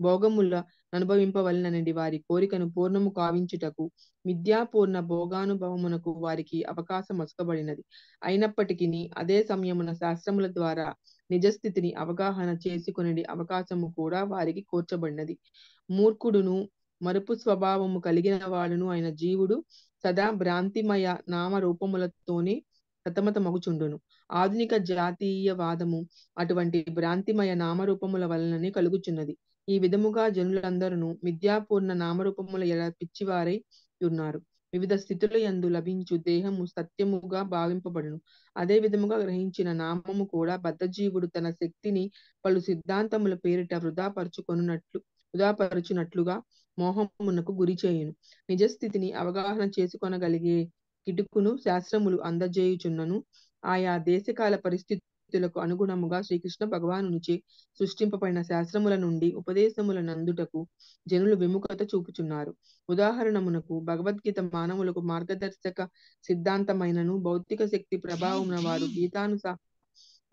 భోగముల అనుభవింపవలననేది వారి కోరికను పూర్ణము కావించుటకు మిథ్యాపూర్ణ భోగానుభవమునకు వారికి అవకాశం ఒసకబడినది అయినప్పటికీ అదే సమయమున శాస్త్రముల ద్వారా నిజస్థితిని అవగాహన చేసుకునే అవకాశము కూడా వారికి కూర్చబడినది మూర్ఖుడును మరుపు స్వభావము కలిగిన వాడును ఆయన జీవుడు సదా భ్రాంతిమయ నామరూపములతోనే మగుచుండును ఆధునిక జాతీయవాదము అటువంటి భ్రాంతిమయ నామరూపముల వలననే కలుగుచున్నది ఈ విధముగా జనులందరూ మిథ్యాపూర్ణ నామరూపముల ఎలా పిచ్చివారై ఉన్నారు వివిధ స్థితుల యందు లభించు దేహము సత్యముగా భావింపబడును అదే విధముగా గ్రహించిన నామము కూడా బద్ధజీవుడు తన శక్తిని పలు సిద్ధాంతముల పేరిట వృధాపరుచుకొనున్నట్లు వృధాపరుచునట్లుగా మోహమునకు చేయును నిజస్థితిని అవగాహన చేసుకొనగలిగే కిటుకును శాస్త్రములు అందజేయుచున్నను ఆయా దేశకాల పరిస్థితులకు అనుగుణముగా శ్రీకృష్ణ భగవాను సృష్టింపబడిన శాస్త్రముల నుండి ఉపదేశముల నందుటకు జనులు విముఖత చూపుచున్నారు ఉదాహరణమునకు భగవద్గీత మానవులకు మార్గదర్శక సిద్ధాంతమైనను భౌతిక శక్తి ప్రభావమున వారు గీతానుసా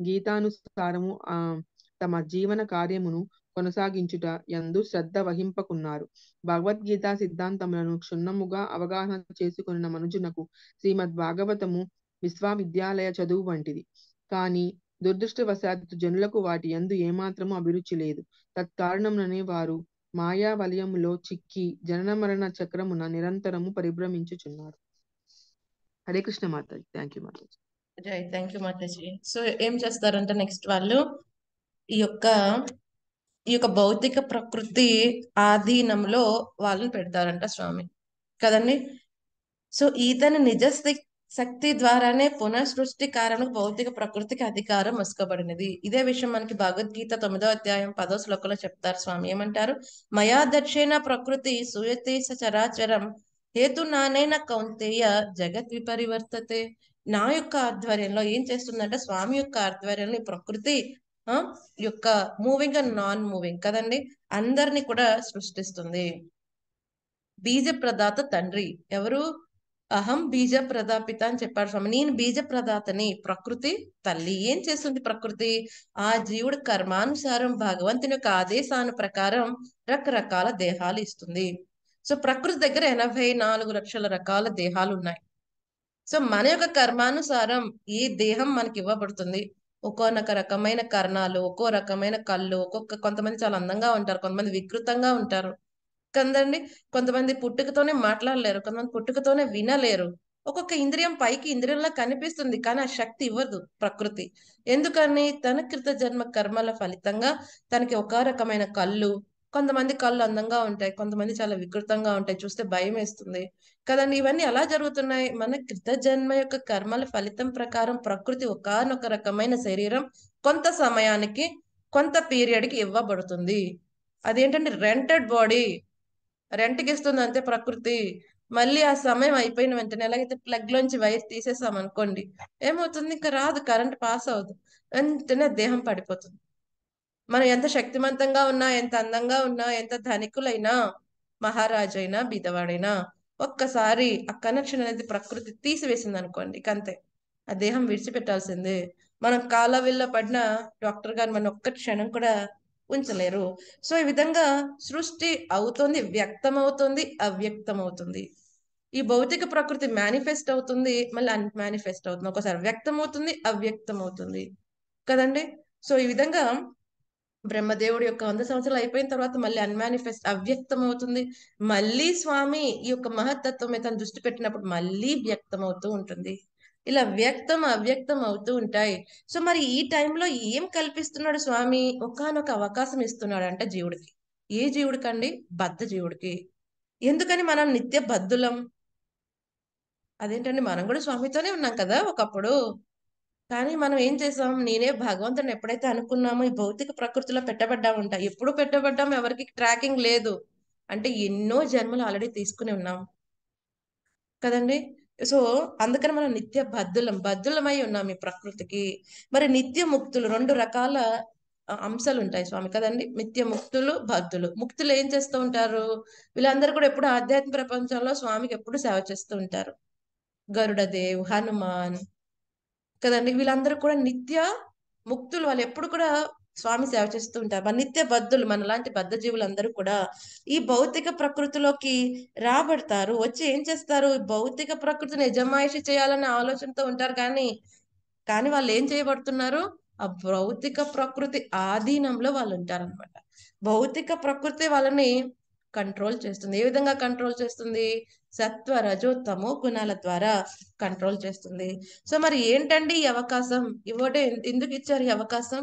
గీతానుసారము ఆ తమ జీవన కార్యమును కొనసాగించుట ఎందు శ్రద్ధ వహింపకున్నారు భగవద్గీత సిద్ధాంతములను క్షుణ్ణముగా అవగాహన చేసుకున్న మనుజునకు శ్రీమద్ భాగవతము విశ్వవిద్యాలయ చదువు వంటిది కానీ దురదృష్టవశాత్తు జనులకు వాటి ఎందు ఏమాత్రము అభిరుచి లేదు తత్కారణంలోనే వారు మాయా వలయములో చిక్కి జనన మరణ చక్రమున నిరంతరము పరిభ్రమించుచున్నారు Hare Krishna Mataji thank you Mataji thank you Mataji so ఏం చేస్తారంటే నెక్స్ట్ వాళ్ళు ఈ యొక్క ఈ యొక్క భౌతిక ప్రకృతి ఆధీనంలో వాళ్ళని పెడతారంట స్వామి కదండి సో ఈతని నిజ శక్తి ద్వారానే పునఃసృష్టి కారణం భౌతిక ప్రకృతికి అధికారం ముసుకబడినది ఇదే విషయం మనకి భగవద్గీత తొమ్మిదో అధ్యాయం పదో శ్లోకంలో చెప్తారు స్వామి ఏమంటారు మయా దక్షిణ ప్రకృతి సుయతీస చరాచరం హేతు నానైన కౌంతేయ జగత్ విపరివర్తతే నా యొక్క ఆధ్వర్యంలో ఏం చేస్తుందంటే స్వామి యొక్క ఆధ్వర్యంలో ఈ ప్రకృతి యొక్క మూవింగ్ అండ్ నాన్ మూవింగ్ కదండి అందరిని కూడా సృష్టిస్తుంది బీజ ప్రదాత తండ్రి ఎవరు అహం బీజ ప్రదాపిత అని చెప్పాడు స్వామి నేను బీజ ప్రదాతని ప్రకృతి తల్లి ఏం చేస్తుంది ప్రకృతి ఆ జీవుడు కర్మానుసారం భగవంతుని యొక్క ఆదేశాను ప్రకారం రకరకాల దేహాలు ఇస్తుంది సో ప్రకృతి దగ్గర ఎనభై నాలుగు లక్షల రకాల దేహాలు ఉన్నాయి సో మన యొక్క కర్మానుసారం ఏ దేహం మనకి ఇవ్వబడుతుంది ఒక్కొనొక రకమైన కర్ణాలు ఒక్కో రకమైన కళ్ళు ఒక్కొక్క కొంతమంది చాలా అందంగా ఉంటారు కొంతమంది వికృతంగా ఉంటారు కదండి కొంతమంది పుట్టుకతోనే మాట్లాడలేరు కొంతమంది పుట్టుకతోనే వినలేరు ఒక్కొక్క ఇంద్రియం పైకి ఇంద్రియంలా కనిపిస్తుంది కానీ ఆ శక్తి ఇవ్వదు ప్రకృతి ఎందుకని తన కృత జన్మ కర్మల ఫలితంగా తనకి ఒక రకమైన కళ్ళు కొంతమంది కళ్ళు అందంగా ఉంటాయి కొంతమంది చాలా వికృతంగా ఉంటాయి చూస్తే భయం వేస్తుంది కదండి ఇవన్నీ ఎలా జరుగుతున్నాయి మన కృత జన్మ యొక్క కర్మల ఫలితం ప్రకారం ప్రకృతి ఒకనొక రకమైన శరీరం కొంత సమయానికి కొంత పీరియడ్కి ఇవ్వబడుతుంది అదేంటంటే రెంటెడ్ బాడీ రెంట్కి ఇస్తుంది అంతే ప్రకృతి మళ్ళీ ఆ సమయం అయిపోయిన వెంటనే ఎలాగైతే ప్లగ్ లోంచి వైర్ తీసేసాం అనుకోండి ఏమవుతుంది ఇంకా రాదు కరెంట్ పాస్ అవ్వదు వెంటనే దేహం పడిపోతుంది మనం ఎంత శక్తివంతంగా ఉన్నా ఎంత అందంగా ఉన్నా ఎంత ధనికులైనా మహారాజైనా బీదవాడైనా ఒక్కసారి ఆ కనెక్షన్ అనేది ప్రకృతి తీసివేసింది అనుకోండి అంతే ఆ దేహం విడిచిపెట్టాల్సిందే మనం కాలవిల్లో పడిన డాక్టర్ గారు మన ఒక్క క్షణం కూడా ఉంచలేరు సో ఈ విధంగా సృష్టి అవుతుంది వ్యక్తం అవుతుంది అవ్యక్తం అవుతుంది ఈ భౌతిక ప్రకృతి మేనిఫెస్ట్ అవుతుంది మళ్ళీ అన్మానిఫెస్ట్ అవుతుంది ఒకసారి వ్యక్తం అవుతుంది అవ్యక్తం అవుతుంది కదండి సో ఈ విధంగా బ్రహ్మదేవుడి యొక్క వంద సంవత్సరాలు అయిపోయిన తర్వాత మళ్ళీ అన్మానిఫెస్ట్ అవ్యక్తం అవుతుంది మళ్ళీ స్వామి ఈ యొక్క మహత్తత్వం మీద తను దృష్టి పెట్టినప్పుడు మళ్ళీ వ్యక్తం అవుతూ ఉంటుంది ఇలా వ్యక్తం అవ్యక్తం అవుతూ ఉంటాయి సో మరి ఈ టైంలో ఏం కల్పిస్తున్నాడు స్వామి ఒకనొక అవకాశం ఇస్తున్నాడు అంటే జీవుడికి ఏ జీవుడికండి బద్ధ జీవుడికి ఎందుకని మనం నిత్య బద్ధులం అదేంటండి మనం కూడా స్వామితోనే ఉన్నాం కదా ఒకప్పుడు కానీ మనం ఏం చేసాం నేనే భగవంతుని ఎప్పుడైతే అనుకున్నామో ఈ భౌతిక ప్రకృతిలో పెట్టబడ్డాము ఉంటా ఎప్పుడు పెట్టబడ్డాం ఎవరికి ట్రాకింగ్ లేదు అంటే ఎన్నో జన్మలు ఆల్రెడీ తీసుకుని ఉన్నాం కదండి సో అందుకని మనం నిత్య బద్దులం బద్దులమై ఉన్నాం ఈ ప్రకృతికి మరి నిత్య ముక్తులు రెండు రకాల అంశాలు ఉంటాయి స్వామి కదండి నిత్య ముక్తులు బద్దులు ముక్తులు ఏం చేస్తూ ఉంటారు వీళ్ళందరూ కూడా ఎప్పుడు ఆధ్యాత్మిక ప్రపంచంలో స్వామికి ఎప్పుడు సేవ చేస్తూ ఉంటారు గరుడదేవ్ హనుమాన్ కదండి వీళ్ళందరూ కూడా నిత్య ముక్తులు వాళ్ళు ఎప్పుడు కూడా స్వామి సేవ చేస్తూ ఉంటారు మన నిత్య బద్ధులు మనలాంటి బద్ధ అందరూ కూడా ఈ భౌతిక ప్రకృతిలోకి రాబడతారు వచ్చి ఏం చేస్తారు భౌతిక ప్రకృతిని యజమాయిషి చేయాలనే ఆలోచనతో ఉంటారు కానీ కానీ వాళ్ళు ఏం చేయబడుతున్నారు ఆ భౌతిక ప్రకృతి ఆధీనంలో వాళ్ళు ఉంటారనమాట భౌతిక ప్రకృతి వాళ్ళని కంట్రోల్ చేస్తుంది ఏ విధంగా కంట్రోల్ చేస్తుంది సత్వ రజో తమో గుణాల ద్వారా కంట్రోల్ చేస్తుంది సో మరి ఏంటండి ఈ అవకాశం ఇవ్వటే ఎందుకు ఇచ్చారు ఈ అవకాశం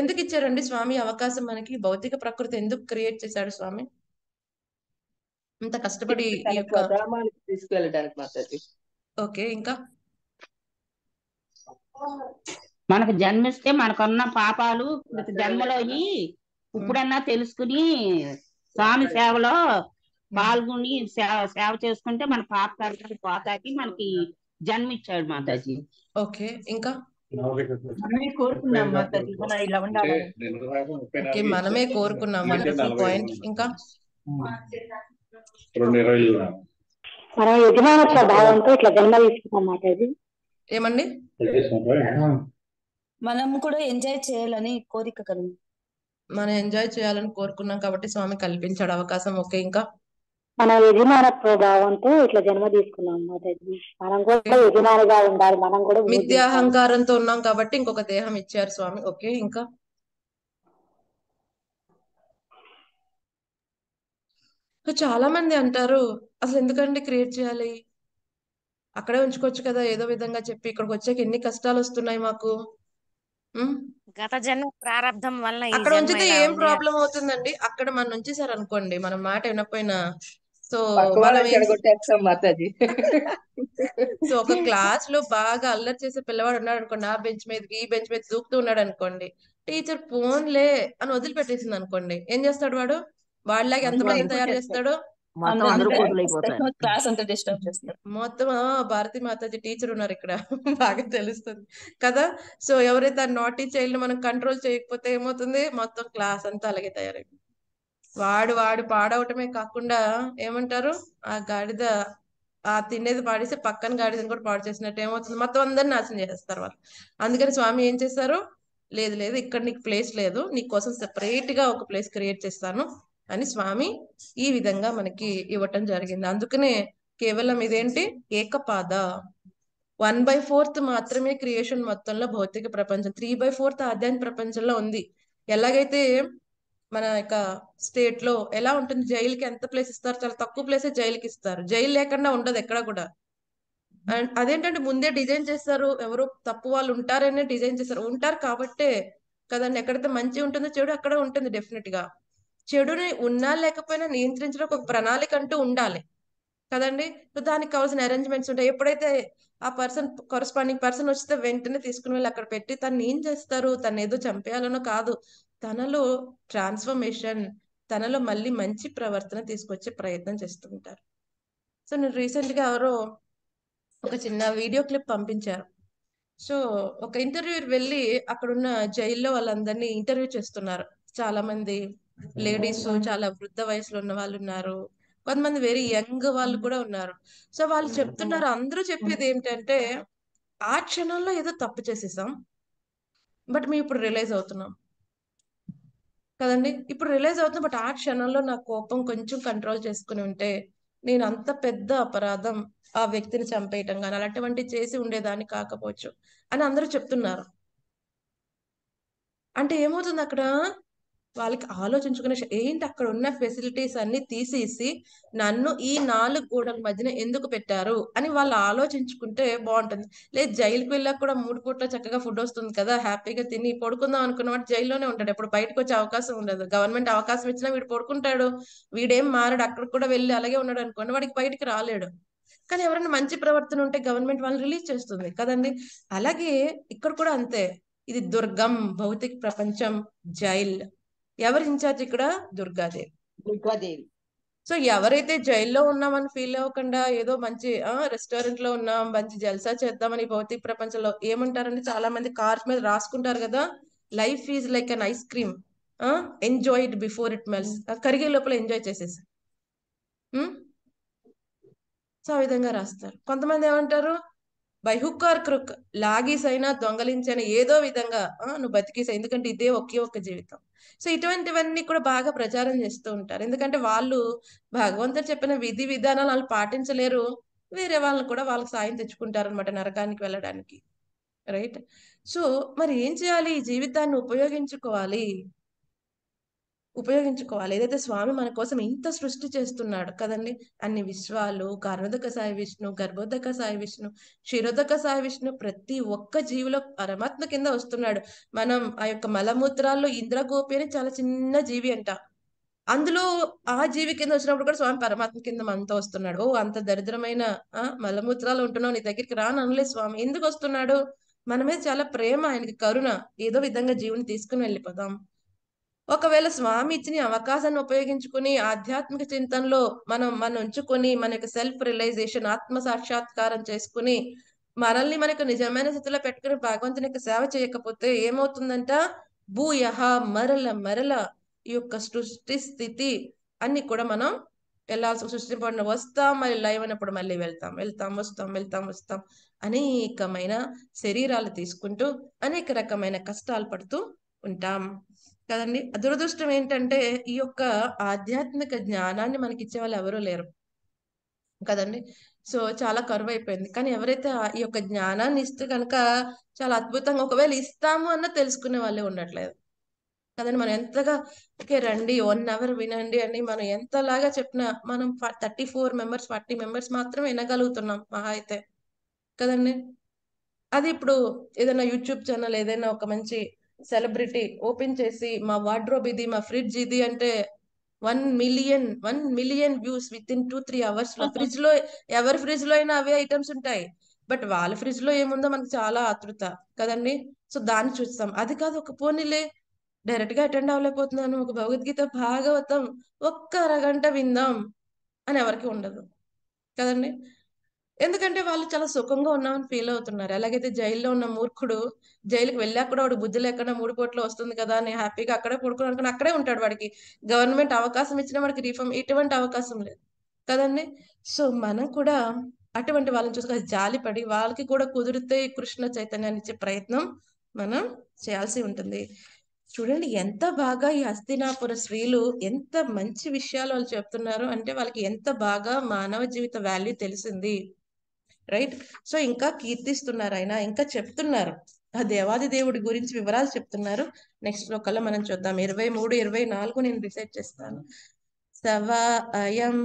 ఎందుకు ఇచ్చారండి స్వామి అవకాశం మనకి భౌతిక ప్రకృతి ఎందుకు క్రియేట్ చేశాడు స్వామి ఇంత కష్టపడి తీసుకెళ్ళడానికి ఓకే ఇంకా మనకు జన్మిస్తే మనకున్న పాపాలు జన్మలో ఇప్పుడన్నా తెలుసుకుని స్వామి సేవలో పాల్గొని సేవ సేవ చేసుకుంటే మన పాప కర్మలు పోతాకి మనకి జన్మ ఇచ్చాడు మాతాజీ ఓకే ఇంకా మనమే కోరుకున్నాం ఇలా ఉండాలి మనమే కోరుకున్నాం పాయింట్ ఇంకా మనం యజమానత్వ భావంతో ఇట్లా జన్మ తీసుకున్నాం మాతాజీ ఏమండి మనం కూడా ఎంజాయ్ చేయాలని కోరిక కలిగింది మనం ఎంజాయ్ చేయాలని కోరుకున్నాం కాబట్టి స్వామి కల్పించాడు అవకాశం ఓకే ఇంకా మన యజమాన ప్రభావంతో ఇట్లా జన్మ తీసుకున్నాం మనం కూడా యజమానిగా ఉండాలి మనం కూడా అహంకారంతో ఉన్నాం కాబట్టి ఇంకొక దేహం ఇచ్చారు స్వామి ఓకే ఇంకా చాలా మంది అంటారు అసలు ఎందుకండి క్రియేట్ చేయాలి అక్కడే ఉంచుకోవచ్చు కదా ఏదో విధంగా చెప్పి ఇక్కడికి వచ్చాక ఎన్ని కష్టాలు వస్తున్నాయి మాకు గత జన్మ ప్రారంభం వల్ల అక్కడ ఉంచితే ఏం ప్రాబ్లం అవుతుందండి అక్కడ నుంచి ఉంచేసారు అనుకోండి మనం మాట వినపోయినా సో సో ఒక క్లాస్ లో బాగా అల్లరి చేసే పిల్లవాడు ఉన్నాడు అనుకోండి ఆ బెంచ్ మీద ఈ బెంచ్ మీద దూకుతూ ఉన్నాడు అనుకోండి టీచర్ పోన్లే అని వదిలిపెట్టేసింది అనుకోండి ఏం చేస్తాడు వాడు వాళ్ళకి ఎంతమంది తయారు చేస్తాడు మొత్తం భారతి మాతాజీ టీచర్ ఉన్నారు ఇక్కడ బాగా తెలుస్తుంది కదా సో ఎవరైతే ఆ నాటీ చైల్డ్ మనం కంట్రోల్ చేయకపోతే ఏమవుతుంది మొత్తం క్లాస్ అంతా అలాగే తయారై వాడు వాడు పాడవటమే కాకుండా ఏమంటారు ఆ గాడిద ఆ తినేది పాడేసి పక్కన గాడిదని కూడా పాడు చేసినట్టు ఏమవుతుంది మొత్తం అందరిని నాశనం చేస్తారు వాళ్ళు అందుకని స్వామి ఏం చేస్తారు లేదు లేదు ఇక్కడ నీకు ప్లేస్ లేదు నీ కోసం సెపరేట్ గా ఒక ప్లేస్ క్రియేట్ చేస్తాను అని స్వామి ఈ విధంగా మనకి ఇవ్వటం జరిగింది అందుకనే కేవలం ఇదేంటి ఏకపాద వన్ బై ఫోర్త్ మాత్రమే క్రియేషన్ మొత్తంలో భౌతిక ప్రపంచం త్రీ బై ఫోర్త్ ఆధ్యాత్మిక ప్రపంచంలో ఉంది ఎలాగైతే మన యొక్క స్టేట్ లో ఎలా ఉంటుంది జైలుకి ఎంత ప్లేస్ ఇస్తారు చాలా తక్కువ ప్లేసే జైలుకి ఇస్తారు జైలు లేకుండా ఉండదు ఎక్కడ కూడా అండ్ అదేంటంటే ముందే డిజైన్ చేస్తారు ఎవరు తప్పు వాళ్ళు ఉంటారనే డిజైన్ చేస్తారు ఉంటారు కాబట్టే కదండి ఎక్కడైతే మంచి ఉంటుందో చెడు అక్కడ ఉంటుంది డెఫినెట్ గా చెడుని ఉన్నా లేకపోయినా నియంత్రించడం ఒక ప్రణాళిక అంటూ ఉండాలి కదండి దానికి కావాల్సిన అరేంజ్మెంట్స్ ఉంటాయి ఎప్పుడైతే ఆ పర్సన్ కొరస్పాండింగ్ పర్సన్ వస్తే వెంటనే తీసుకుని వెళ్ళి అక్కడ పెట్టి తను ఏం చేస్తారు తను ఏదో చంపేయాలనో కాదు తనలో ట్రాన్స్ఫర్మేషన్ తనలో మళ్ళీ మంచి ప్రవర్తన తీసుకొచ్చే ప్రయత్నం చేస్తూ ఉంటారు సో నేను రీసెంట్గా ఎవరో ఒక చిన్న వీడియో క్లిప్ పంపించారు సో ఒక ఇంటర్వ్యూ వెళ్ళి అక్కడున్న జైల్లో వాళ్ళందరినీ ఇంటర్వ్యూ చేస్తున్నారు చాలా మంది లేడీస్ చాలా వృద్ధ వయసులో ఉన్న వాళ్ళు ఉన్నారు కొంతమంది వెరీ యంగ్ వాళ్ళు కూడా ఉన్నారు సో వాళ్ళు చెప్తున్నారు అందరూ చెప్పేది ఏంటంటే ఆ క్షణంలో ఏదో తప్పు చేసేసాం బట్ మేము ఇప్పుడు రిలైజ్ అవుతున్నాం కదండి ఇప్పుడు రిలైజ్ అవుతున్నాం బట్ ఆ క్షణంలో నా కోపం కొంచెం కంట్రోల్ చేసుకుని ఉంటే నేను అంత పెద్ద అపరాధం ఆ వ్యక్తిని చంపేయటం కానీ అలాంటివంటి చేసి ఉండేదాన్ని కాకపోవచ్చు అని అందరూ చెప్తున్నారు అంటే ఏమవుతుంది అక్కడ వాళ్ళకి ఆలోచించుకునే ఏంటి అక్కడ ఉన్న ఫెసిలిటీస్ అన్ని తీసేసి నన్ను ఈ నాలుగు గోడల మధ్యన ఎందుకు పెట్టారు అని వాళ్ళు ఆలోచించుకుంటే బాగుంటుంది లేదు జైలుకి వెళ్ళాక కూడా మూడు పూట్ల చక్కగా ఫుడ్ వస్తుంది కదా హ్యాపీగా తిని పడుకుందాం అనుకున్న వాడు జైల్లోనే ఉంటాడు ఎప్పుడు బయటకు వచ్చే అవకాశం ఉండదు గవర్నమెంట్ అవకాశం ఇచ్చినా వీడు పడుకుంటాడు వీడేం మారాడు అక్కడ కూడా వెళ్ళి అలాగే ఉన్నాడు అనుకోండి వాడికి బయటికి రాలేడు కానీ ఎవరైనా మంచి ప్రవర్తన ఉంటే గవర్నమెంట్ వాళ్ళు రిలీజ్ చేస్తుంది కదండి అలాగే ఇక్కడ కూడా అంతే ఇది దుర్గం భౌతిక ప్రపంచం జైల్ ఎవరు ఇన్ఛార్జ్ ఇక్కడ దుర్గాదేవి దుర్గాదేవి సో ఎవరైతే జైల్లో ఉన్నామని ఫీల్ అవ్వకుండా ఏదో మంచి రెస్టారెంట్ లో ఉన్నాం మంచి జల్సా చేద్దామని భౌతిక ప్రపంచంలో ఏమంటారంటే చాలా మంది కార్స్ మీద రాసుకుంటారు కదా life is like an ice cream enjoy it before it melts కరిగే లోపల ఎంజాయ్ చేసేసి hmm? సో ఆ విధంగా రాస్తారు కొంతమంది ఏమంటారు బై హుక్ ఆర్ క్రుక్ లాగేసైనా దొంగలించిన ఏదో విధంగా నువ్వు బతికేసా ఎందుకంటే ఇదే ఒకే ఒక్క జీవితం సో ఇటువంటివన్నీ కూడా బాగా ప్రచారం చేస్తూ ఉంటారు ఎందుకంటే వాళ్ళు భగవంతుడు చెప్పిన విధి విధానాలు వాళ్ళు పాటించలేరు వేరే వాళ్ళని కూడా వాళ్ళకి సాయం తెచ్చుకుంటారు అనమాట నరకానికి వెళ్ళడానికి రైట్ సో మరి ఏం చేయాలి ఈ జీవితాన్ని ఉపయోగించుకోవాలి ఉపయోగించుకోవాలి ఏదైతే స్వామి మన కోసం ఇంత సృష్టి చేస్తున్నాడు కదండి అన్ని విశ్వాలు కర్ణోదక సాయి విష్ణు గర్భోదక సాయి విష్ణు క్షీరోదక సాయి విష్ణు ప్రతి ఒక్క జీవిలో పరమాత్మ కింద వస్తున్నాడు మనం ఆ యొక్క మలమూత్రాల్లో ఇంద్రగోపి అని చాలా చిన్న జీవి అంట అందులో ఆ జీవి కింద వచ్చినప్పుడు కూడా స్వామి పరమాత్మ కింద మనతో వస్తున్నాడు ఓ అంత దరిద్రమైన ఆ మలమూత్రాలు ఉంటున్నావు నీ దగ్గరికి రాను అనలే స్వామి ఎందుకు వస్తున్నాడు మన మీద చాలా ప్రేమ ఆయనకి కరుణ ఏదో విధంగా జీవుని తీసుకుని వెళ్ళిపోదాం ఒకవేళ స్వామీజీని అవకాశాన్ని ఉపయోగించుకుని ఆధ్యాత్మిక చింతనలో మనం మనం ఉంచుకొని మన యొక్క సెల్ఫ్ రియలైజేషన్ ఆత్మ సాక్షాత్కారం చేసుకుని మనల్ని మనకు నిజమైన స్థితిలో పెట్టుకుని భగవంతుని యొక్క సేవ చేయకపోతే ఏమవుతుందంట భూయహ మరల మరల ఈ యొక్క సృష్టి స్థితి అన్ని కూడా మనం వెళ్ళాల్సి సృష్టింపడిన వస్తాం మళ్ళీ లైవ్ అయినప్పుడు మళ్ళీ వెళ్తాం వెళ్తాం వస్తాం వెళ్తాం వస్తాం అనేకమైన శరీరాలు తీసుకుంటూ అనేక రకమైన కష్టాలు పడుతూ ఉంటాం కదండి దురదృష్టం ఏంటంటే ఈ యొక్క ఆధ్యాత్మిక జ్ఞానాన్ని మనకి ఇచ్చే వాళ్ళు ఎవరూ లేరు కదండి సో చాలా కరువు అయిపోయింది కానీ ఎవరైతే ఈ యొక్క జ్ఞానాన్ని ఇస్తే కనుక చాలా అద్భుతంగా ఒకవేళ ఇస్తాము అన్న తెలుసుకునే వాళ్ళే ఉండట్లేదు కదండి మనం ఎంతగా ఓకే రండి వన్ అవర్ వినండి అని మనం ఎంతలాగా చెప్పినా మనం thirty four members forty members మాత్రమే వినగలుగుతున్నాం మహా అయితే కదండి అది ఇప్పుడు ఏదైనా యూట్యూబ్ ఛానల్ ఏదైనా ఒక మంచి సెలబ్రిటీ ఓపెన్ చేసి మా వార్డ్రోబ్ ఇది మా ఫ్రిడ్జ్ ఇది అంటే one million one million views within two three hours లో ఫ్రిడ్జ్ లో ఎవరి ఫ్రిడ్జ్ లో అయినా అవే ఐటమ్స్ ఉంటాయి బట్ వాళ్ళ ఫ్రిడ్జ్ లో ఏముందో మనకు చాలా ఆతృత కదండి సో దాన్ని చూస్తాం అది కాదు ఒక పోనీలే డైరెక్ట్ గా అటెండ్ అవ్వలేకపోతున్నాను ఒక భగవద్గీత భాగవతం ఒక్క అరగంట విందాం అని ఎవరికి ఉండదు కదండి ఎందుకంటే వాళ్ళు చాలా సుఖంగా ఉన్నామని ఫీల్ అవుతున్నారు ఎలాగైతే జైల్లో ఉన్న మూర్ఖుడు జైలుకి వెళ్ళాక కూడా వాడు బుద్ధి లేకుండా మూడు కోట్లు వస్తుంది కదా అని హ్యాపీగా అక్కడే కానీ అక్కడే ఉంటాడు వాడికి గవర్నమెంట్ అవకాశం ఇచ్చినా వాడికి రీఫామ్ ఎటువంటి అవకాశం లేదు కదండి సో మనం కూడా అటువంటి వాళ్ళని చూసుకొని జాలి పడి వాళ్ళకి కూడా కుదిరితే కృష్ణ చైతన్యాన్ని ఇచ్చే ప్రయత్నం మనం చేయాల్సి ఉంటుంది చూడండి ఎంత బాగా ఈ హస్తినాపుర స్త్రీలు ఎంత మంచి విషయాలు వాళ్ళు చెప్తున్నారు అంటే వాళ్ళకి ఎంత బాగా మానవ జీవిత వాల్యూ తెలిసింది రైట్ సో ఇంకా కీర్తిస్తున్నారు ఆయన ఇంకా చెప్తున్నారు ఆ దేవాది దేవుడి గురించి వివరాలు చెప్తున్నారు నెక్స్ట్ లో మనం చూద్దాం ఇరవై మూడు ఇరవై నాలుగు నేను డిసైడ్ చేస్తాను సవా అయం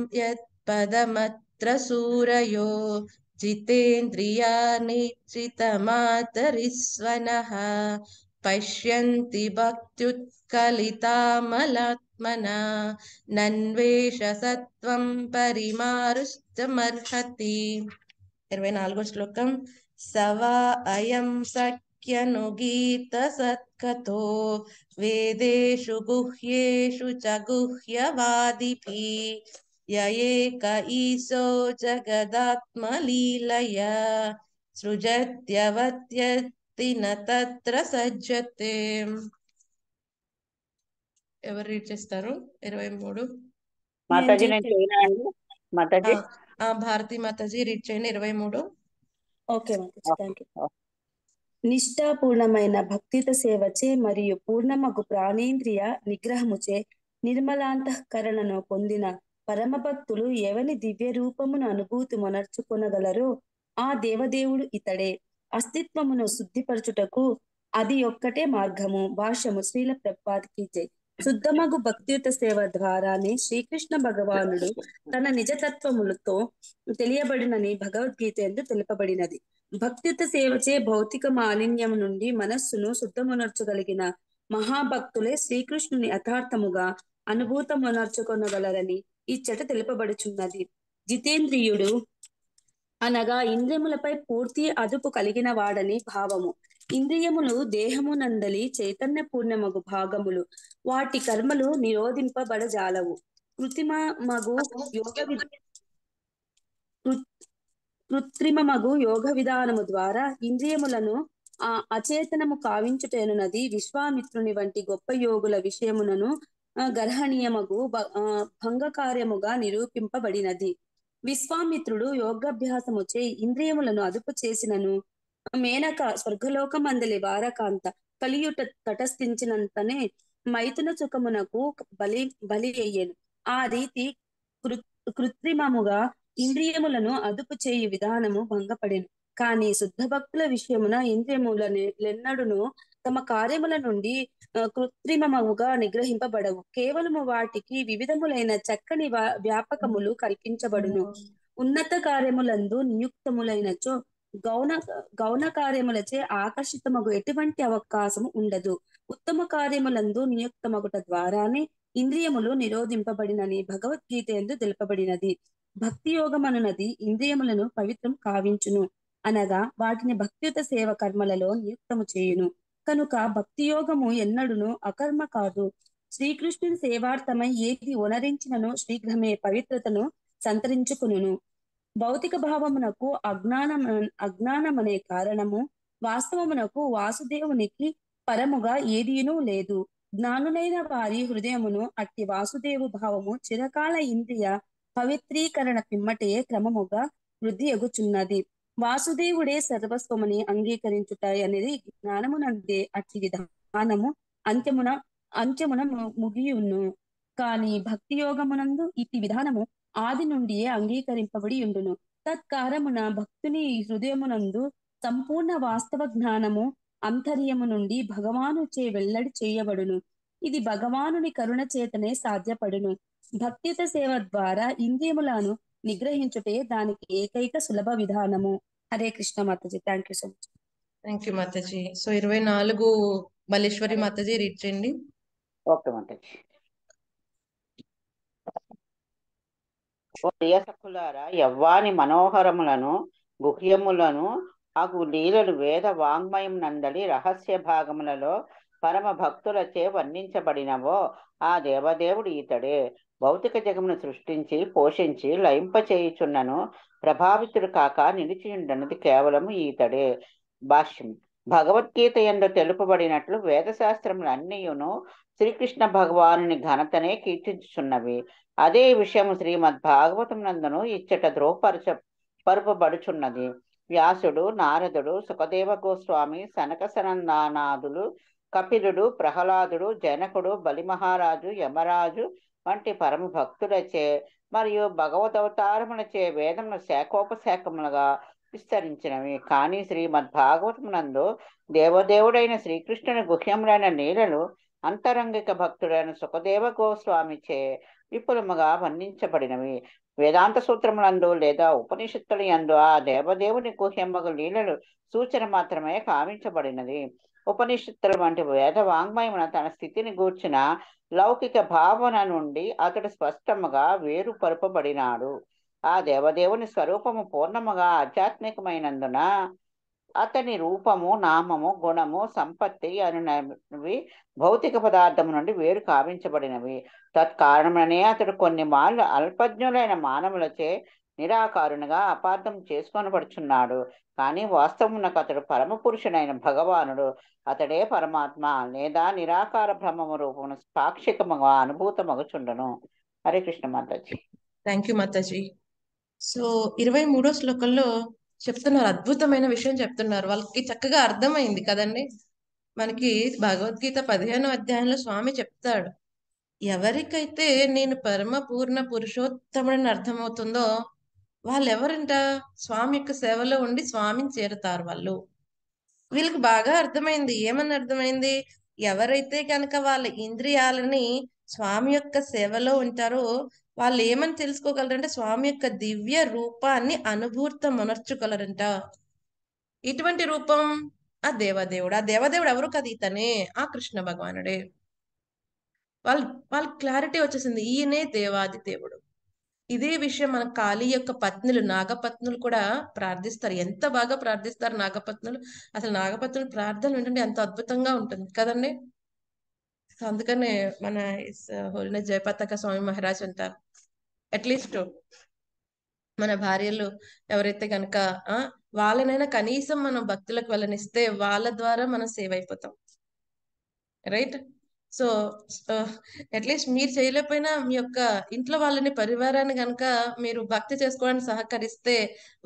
పదమత్ర సూరయో జితేంద్రియాని పశ్యంతి భక్త్యుత్కలితామలాత్మన నన్వేష సత్వం పరిమారుష్టమర్హతి ఇరవై నాలుగో శ్లోకం సవా అయం సఖ్యను గీత సత్కతో వేదేషు గుహ్యేషు చ గుహ్యవాదిభి యయేక ఈశో జగదాత్మలీలయ సృజత్యవత్యత్తి నత్ర సజ్జతే ఎవరు రీడ్ చేస్తారు ఇరవై మూడు మాతాజీ నేను మాతాజీ భారతి మాతాజీ రీడ్ చేయండి ఇరవై మూడు ఓకే నిష్ఠాపూర్ణమైన భక్తిత సేవచే మరియు పూర్ణమగు ప్రాణేంద్రియ నిగ్రహముచే నిర్మలాంతఃకరణను పొందిన పరమభక్తులు ఎవని దివ్య రూపమును అనుభూతి మొనర్చుకొనగలరో ఆ దేవదేవుడు ఇతడే అస్తిత్వమును శుద్ధిపరచుటకు అది ఒక్కటే మార్గము భాష్యము శ్రీల ప్రభాతికి జై శుద్ధమగు భక్తియుత సేవ ద్వారానే శ్రీకృష్ణ భగవానుడు తన నిజతత్వములతో తెలియబడినని భగవద్గీత ఎందు తెలుపబడినది భక్తియుత సేవచే భౌతిక మాలిన్యం నుండి మనస్సును శుద్ధమునర్చగలిగిన మహాభక్తులే శ్రీకృష్ణుని యథార్థముగా అనుభూతమునర్చుకొనగలరని ఇచ్చట తెలుపబడుచున్నది జితేంద్రియుడు అనగా ఇంద్రియములపై పూర్తి అదుపు కలిగిన వాడని భావము ఇంద్రియములు దేహమునందలి పూర్ణమగు భాగములు వాటి కర్మలు నిరోధింపబడజాలవు కృత్రిమ మగు యోగ కృత్రిమ మగు యోగ విధానము ద్వారా ఇంద్రియములను ఆ అచేతనము కావించుటేనున్నది విశ్వామిత్రుని వంటి గొప్ప యోగుల విషయమునను గర్హణీయమగు భంగకార్యముగా నిరూపింపబడినది విశ్వామిత్రుడు యోగాభ్యాసముచే ఇంద్రియములను అదుపు చేసినను మేనక స్వర్గలోకమందలి వారకాంత కలియుట తటస్థించినంతనే మైథున సుఖమునకు బలి బలి అయ్యను ఆ రీతి కృత్రిమముగా ఇంద్రియములను అదుపు చేయు విధానము భంగపడెను కానీ శుద్ధ భక్తుల విషయమున ఇంద్రియములని లెన్నడును తమ కార్యముల నుండి కృత్రిమముగా నిగ్రహింపబడవు కేవలము వాటికి వివిధములైన చక్కని వ్యాపకములు కల్పించబడును ఉన్నత కార్యములందు నియుక్తములైనచో గౌణ గౌణ కార్యములచే ఆకర్షితమగు ఎటువంటి అవకాశము ఉండదు ఉత్తమ కార్యములందు నియుక్తమగుట ద్వారానే ఇంద్రియములు నిరోధింపబడినని భగవద్గీత ఎందు తెలుపబడినది భక్తి యోగమనున్నది ఇంద్రియములను పవిత్రం కావించును అనగా వాటిని భక్తియుత సేవ కర్మలలో నియుక్తము చేయును కనుక భక్తి యోగము ఎన్నడును అకర్మ కాదు శ్రీకృష్ణుని సేవార్థమై ఏది ఉనరించినను శీఘ్రమే పవిత్రతను సంతరించుకును భౌతిక భావమునకు అజ్ఞానం అజ్ఞానమనే కారణము వాస్తవమునకు వాసుదేవునికి పరముగా ఏదీనూ లేదు జ్ఞానులైన వారి హృదయమును అట్టి వాసుదేవు భావము చిరకాల ఇంద్రియ పవిత్రీకరణ పిమ్మటే క్రమముగా వృద్ధి ఎగుచున్నది వాసుదేవుడే సర్వస్వముని అంగీకరించుట అనేది జ్ఞానమునందే అట్టి విధానము అంత్యమున అంత్యమున ముగియును కాని భక్తి యోగమునందు ఇట్టి విధానము ఆది నుండియే అంగీకరింపబడి ఉండును తత్కారమున భక్తుని హృదయమునందు సంపూర్ణ వాస్తవ జ్ఞానము అంతర్యము నుండి భగవాను చే వెల్లడి చేయబడును ఇది భగవానుని కరుణ చేతనే సాధ్యపడును భక్తిత సేవ ద్వారా ఇంద్రియములను నిగ్రహించుటే దానికి ఏకైక సులభ విధానము Hare Krishna Mataji thank you so much thank you Mataji so ఇరవై నాలుగు మల్లేశ్వరి మాతజీ రీడ్ చేయండి ఓకే మాతజీ ఓ నియసకులారా యవ్వాని మనోహరములను గుహ్యములను అగు లీలలు వేద వాంగ్మయం నందలి రహస్య భాగములలో పరమ భక్తులచే వర్ణించబడినవో ఆ దేవదేవుడు ఈతడే భౌతిక జగమును సృష్టించి పోషించి లయింపచేయుచున్నను ప్రభావితుడు కాక నిలిచియుండనది కేవలము ఈతడే భాష్యం భగవద్గీత ఎందు తెలుపబడినట్లు వేదశాస్త్రములన్నీయును శ్రీకృష్ణ భగవానుని ఘనతనే కీర్తించుచున్నవి అదే విషయం శ్రీమద్ భాగవతం నందును ఇచ్చట ద్రోపరచ పరుపబడుచున్నది వ్యాసుడు నారదుడు సుఖదేవ గోస్వామి సనక సనందానాథులు కపిలుడు ప్రహ్లాదుడు జనకుడు బలిమహారాజు యమరాజు వంటి పరమ భక్తులచే మరియు భగవదవతారములచే వేదమును శాఖోపశాఖములుగా విస్తరించినవి కానీ శ్రీమద్భాగవతమునందు దేవదేవుడైన శ్రీకృష్ణుని గుహ్యములైన నీలలు అంతరంగిక భక్తుడైన సుఖదేవ గోస్వామిచే విపులముగా వర్ణించబడినవి వేదాంత సూత్రములందు లేదా ఉపనిషత్తుల యందు ఆ దేవదేవుని గుహ్యమ్మగు లీలలు సూచన మాత్రమే కావించబడినది ఉపనిషత్తుల వంటి వేద వాంగ్మయమున తన స్థితిని గూర్చిన లౌకిక భావన నుండి అతడు స్పష్టముగా వేరుపరపబడినాడు ఆ దేవదేవుని స్వరూపము పూర్ణముగా ఆధ్యాత్మికమైనందున అతని రూపము నామము గుణము సంపత్తి అనునవి భౌతిక పదార్థము నుండి వేరు కావించబడినవి తత్కారణమనే అతడు కొన్ని మార్లు అల్పజ్ఞులైన మానవులచే నిరాకారునిగా అపార్థం చేసుకొనబడుచున్నాడు కానీ వాస్తవమునకు అతడు పరమ పురుషుడైన భగవానుడు అతడే పరమాత్మ లేదా నిరాకార బ్రహ్మము రూపమును సాక్షికముగా అనుభూతమగుచుండను Hare Krishna Mataji thank you Mataji so ఇరవై మూడో శ్లోకంలో చెప్తున్నారు అద్భుతమైన విషయం చెప్తున్నారు వాళ్ళకి చక్కగా అర్థమైంది కదండి మనకి భగవద్గీత పదిహేనో అధ్యాయంలో స్వామి చెప్తాడు ఎవరికైతే నేను పరమ పూర్ణ పురుషోత్తముడని అర్థమవుతుందో వాళ్ళెవరంట స్వామి యొక్క సేవలో ఉండి స్వామిని చేరుతారు వాళ్ళు వీళ్ళకి బాగా అర్థమైంది ఏమని అర్థమైంది ఎవరైతే కనుక వాళ్ళ ఇంద్రియాలని స్వామి యొక్క సేవలో ఉంటారో వాళ్ళు ఏమని తెలుసుకోగలరంటే స్వామి యొక్క దివ్య రూపాన్ని అనుభూర్త అనుభూర్తమనర్చుగలరంట ఇటువంటి రూపం ఆ దేవదేవుడు ఆ దేవదేవుడు ఎవరు కదా ఇతనే ఆ కృష్ణ భగవానుడే వాళ్ళు వాళ్ళ క్లారిటీ వచ్చేసింది ఈయనే దేవాది దేవుడు ఇదే విషయం మన కాళీ యొక్క పత్నులు నాగపత్నులు కూడా ప్రార్థిస్తారు ఎంత బాగా ప్రార్థిస్తారు నాగపత్నులు అసలు నాగపత్నులు ప్రార్థన ఏంటంటే ఎంత అద్భుతంగా ఉంటుంది కదండి అందుకనే మన హోలిన జయపతాక స్వామి మహారాజ్ అంటారు అట్లీస్ట్ మన భార్యలు ఎవరైతే కనుక వాళ్ళనైనా కనీసం మనం భక్తులకు వెళ్ళనిస్తే వాళ్ళ ద్వారా మనం సేవ్ అయిపోతాం రైట్ సో అట్లీస్ట్ మీరు చేయలేకపోయినా మీ యొక్క ఇంట్లో వాళ్ళని పరివారాన్ని కనుక మీరు భక్తి చేసుకోవడానికి సహకరిస్తే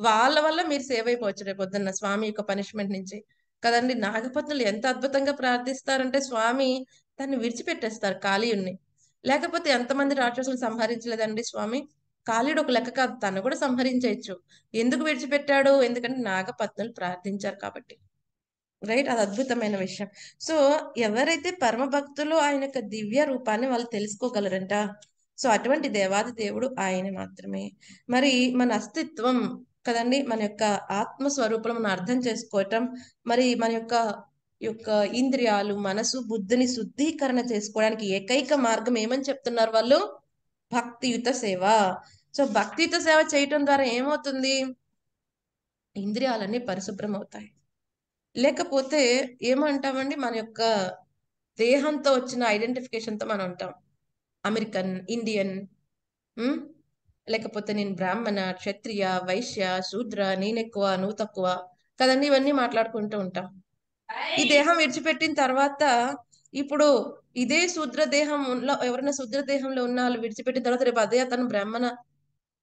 వాళ్ళ వల్ల మీరు సేవ్ అయిపోవచ్చు రేపు పొద్దున్న స్వామి యొక్క పనిష్మెంట్ నుంచి కదండి నాగపత్నులు ఎంత అద్భుతంగా ప్రార్థిస్తారంటే స్వామి దాన్ని విడిచిపెట్టేస్తారు కాళీయుణ్ణి లేకపోతే ఎంతమంది రాక్షసులు సంహరించలేదండి స్వామి కాళీడు ఒక లెక్క కాదు తను కూడా సంహరించవచ్చు ఎందుకు విడిచిపెట్టాడు ఎందుకంటే నాగపత్నులు ప్రార్థించారు కాబట్టి రైట్ అది అద్భుతమైన విషయం సో ఎవరైతే పరమ భక్తులు ఆయన యొక్క దివ్య రూపాన్ని వాళ్ళు తెలుసుకోగలరంట సో అటువంటి దేవాది దేవుడు ఆయన మాత్రమే మరి మన అస్తిత్వం కదండి మన యొక్క ఆత్మస్వరూపం మనం అర్థం చేసుకోవటం మరి మన యొక్క యొక్క ఇంద్రియాలు మనసు బుద్ధిని శుద్ధీకరణ చేసుకోవడానికి ఏకైక మార్గం ఏమని చెప్తున్నారు వాళ్ళు భక్తియుత సేవ సో భక్తియుత సేవ చేయటం ద్వారా ఏమవుతుంది ఇంద్రియాలన్నీ పరిశుభ్రం అవుతాయి లేకపోతే ఏమంటామండి మన యొక్క దేహంతో వచ్చిన ఐడెంటిఫికేషన్తో మనం ఉంటాం అమెరికన్ ఇండియన్ లేకపోతే నేను బ్రాహ్మణ క్షత్రియ వైశ్య శూద్ర నేను ఎక్కువ నువ్వు తక్కువ కదండి ఇవన్నీ మాట్లాడుకుంటూ ఉంటాం ఈ దేహం విడిచిపెట్టిన తర్వాత ఇప్పుడు ఇదే శూద్ర దేహం ఎవరైనా శూద్ర దేహంలో ఉన్న వాళ్ళు విడిచిపెట్టిన తర్వాత రేపు అదే అతను బ్రాహ్మణ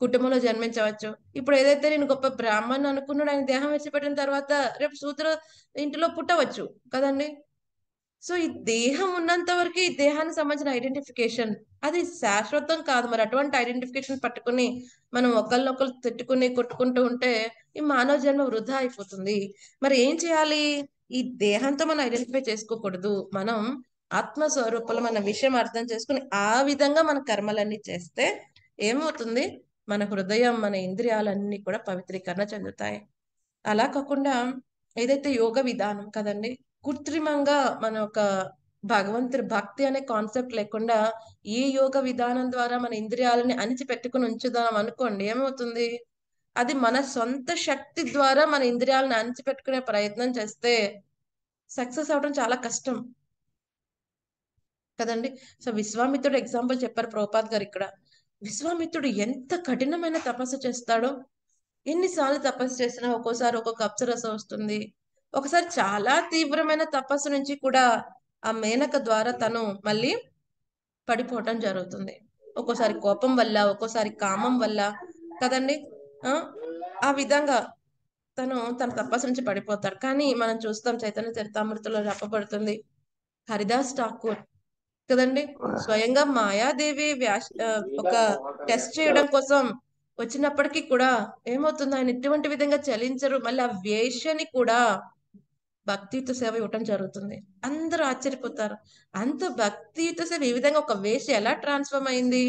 కుటుంబంలో జన్మించవచ్చు ఇప్పుడు ఏదైతే నేను గొప్ప బ్రాహ్మణ్ అనుకున్నాడు ఆయన దేహం విడిచిపెట్టిన తర్వాత రేపు శూద్ర ఇంటిలో పుట్టవచ్చు కదండి సో ఈ దేహం ఉన్నంత వరకు ఈ దేహానికి సంబంధించిన ఐడెంటిఫికేషన్ అది శాశ్వతం కాదు మరి అటువంటి ఐడెంటిఫికేషన్ పట్టుకుని మనం ఒకరినొకరు తిట్టుకుని కొట్టుకుంటూ ఉంటే ఈ మానవ జన్మ వృధా అయిపోతుంది మరి ఏం చేయాలి ఈ దేహంతో మనం ఐడెంటిఫై చేసుకోకూడదు మనం ఆత్మ మన విషయం అర్థం చేసుకుని ఆ విధంగా మన కర్మలన్నీ చేస్తే ఏమవుతుంది మన హృదయం మన ఇంద్రియాలన్నీ కూడా పవిత్రీకరణ చెందుతాయి అలా కాకుండా ఏదైతే యోగ విధానం కదండి కృత్రిమంగా మన ఒక భగవంతుడి భక్తి అనే కాన్సెప్ట్ లేకుండా ఈ యోగ విధానం ద్వారా మన ఇంద్రియాలని అణిచి పెట్టుకుని ఉంచుదాం అనుకోండి ఏమవుతుంది అది మన సొంత శక్తి ద్వారా మన ఇంద్రియాలను అణిచిపెట్టుకునే ప్రయత్నం చేస్తే సక్సెస్ అవడం చాలా కష్టం కదండి సో విశ్వామిత్రుడు ఎగ్జాంపుల్ చెప్పారు ప్రోపాద్ గారు ఇక్కడ విశ్వామిత్రుడు ఎంత కఠినమైన తపస్సు చేస్తాడో ఎన్నిసార్లు తపస్సు చేసినా ఒక్కోసారి ఒక్కొక్క అప్సరస వస్తుంది ఒకసారి చాలా తీవ్రమైన తపస్సు నుంచి కూడా ఆ మేనక ద్వారా తను మళ్ళీ పడిపోవటం జరుగుతుంది ఒక్కోసారి కోపం వల్ల ఒక్కోసారి కామం వల్ల కదండి ఆ విధంగా తను తన తపస్సు నుంచి పడిపోతారు కానీ మనం చూస్తాం చైతన్య చరితామృతలో చెప్పబడుతుంది హరిదాస్ ఠాకూర్ కదండి స్వయంగా మాయాదేవి వ్యాస్ ఒక టెస్ట్ చేయడం కోసం వచ్చినప్పటికీ కూడా ఏమవుతుంది ఆయన ఇటువంటి విధంగా చలించరు మళ్ళీ ఆ వేషని కూడా భక్తియుత సేవ ఇవ్వటం జరుగుతుంది అందరూ ఆశ్చర్యపోతారు అంత భక్తియుత సేవ ఈ విధంగా ఒక వేష ఎలా ట్రాన్స్ఫార్మ్ అయింది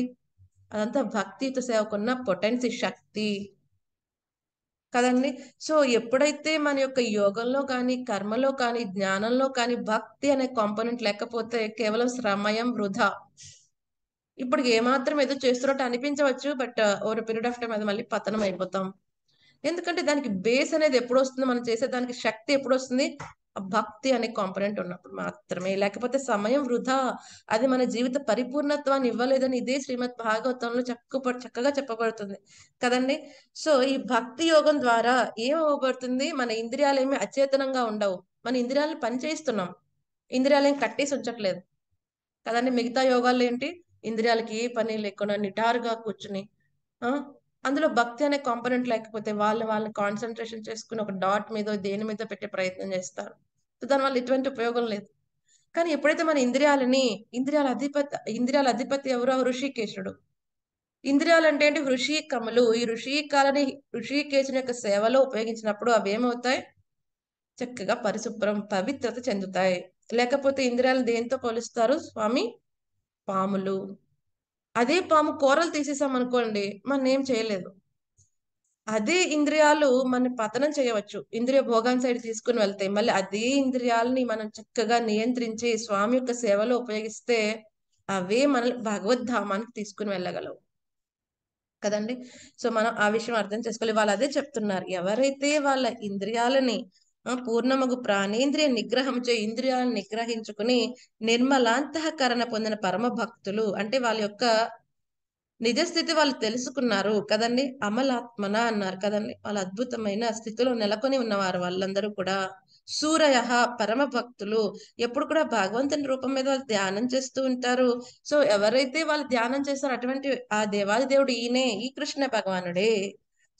అదంతా భక్తియుత సేవకున్న పొటెన్సీ శక్తి కదండి సో ఎప్పుడైతే మన యొక్క యోగంలో కానీ కర్మలో కానీ జ్ఞానంలో కానీ భక్తి అనే కాంపోనెంట్ లేకపోతే కేవలం శ్రమయం వృధా ఇప్పుడు ఏమాత్రం ఏదో చేస్తున్నట్టు అనిపించవచ్చు but over period of time అది మళ్ళీ పతనం అయిపోతాం ఎందుకంటే దానికి బేస్ అనేది ఎప్పుడు వస్తుంది మనం చేసే దానికి శక్తి ఎప్పుడు వస్తుంది భక్తి అనే కాంపనెంట్ ఉన్నప్పుడు మాత్రమే లేకపోతే సమయం వృధా అది మన జీవిత పరిపూర్ణత్వాన్ని ఇవ్వలేదని ఇదే శ్రీమద్ భాగవతంలో చక్క చక్కగా చెప్పబడుతుంది కదండి సో ఈ భక్తి యోగం ద్వారా ఏమవబడుతుంది మన ఇంద్రియాలు ఏమి అచేతనంగా ఉండవు మన ఇంద్రియాలను పనిచేయిస్తున్నాం ఇంద్రియాలు ఏం కట్టేసి ఉంచట్లేదు కదండి మిగతా యోగాలు ఏంటి ఇంద్రియాలకి ఏ పని లేకుండా నిటారుగా కూర్చుని అందులో భక్తి అనే కాంపొనెంట్ లేకపోతే వాళ్ళు వాళ్ళు కాన్సన్ట్రేషన్ చేసుకుని ఒక డాట్ మీద దేని మీద పెట్టే ప్రయత్నం చేస్తారు సో దానివల్ల ఎటువంటి ఉపయోగం లేదు కానీ ఎప్పుడైతే మన ఇంద్రియాలని ఇంద్రియాల అధిపతి ఇంద్రియాల అధిపతి ఎవరో ఋషికేశుడు ఇంద్రియాలు అంటే ఏంటి ఋషికములు ఈ ఋషికాలని ఋషికేశుని యొక్క సేవలో ఉపయోగించినప్పుడు అవి ఏమవుతాయి చక్కగా పరిశుభ్రం పవిత్రత చెందుతాయి లేకపోతే ఇంద్రియాలు దేంతో పోలుస్తారు స్వామి పాములు అదే పాము కూరలు తీసేసాం అనుకోండి మనం ఏం చేయలేదు అదే ఇంద్రియాలు మన పతనం చేయవచ్చు ఇంద్రియ భోగాన్ సైడ్ తీసుకుని వెళ్తాయి మళ్ళీ అదే ఇంద్రియాలని మనం చక్కగా నియంత్రించి స్వామి యొక్క సేవలో ఉపయోగిస్తే అవే మన భగవద్ధామానికి తీసుకుని వెళ్ళగలవు కదండి సో మనం ఆ విషయం అర్థం చేసుకోవాలి వాళ్ళు అదే చెప్తున్నారు ఎవరైతే వాళ్ళ ఇంద్రియాలని పూర్ణముగు ప్రాణేంద్రియ నిగ్రహం చే ఇంద్రియాలను నిగ్రహించుకుని నిర్మలాంతఃకరణ పొందిన పరమ భక్తులు అంటే వాళ్ళ యొక్క నిజస్థితి వాళ్ళు తెలుసుకున్నారు కదండి అమలాత్మన అన్నారు కదండి వాళ్ళ అద్భుతమైన స్థితిలో నెలకొని ఉన్నవారు వాళ్ళందరూ కూడా సూరయ పరమ భక్తులు ఎప్పుడు కూడా భగవంతుని రూపం మీద వాళ్ళు ధ్యానం చేస్తూ ఉంటారు సో ఎవరైతే వాళ్ళు ధ్యానం చేస్తారో అటువంటి ఆ దేవాది దేవుడు ఈయనే ఈ కృష్ణ భగవానుడే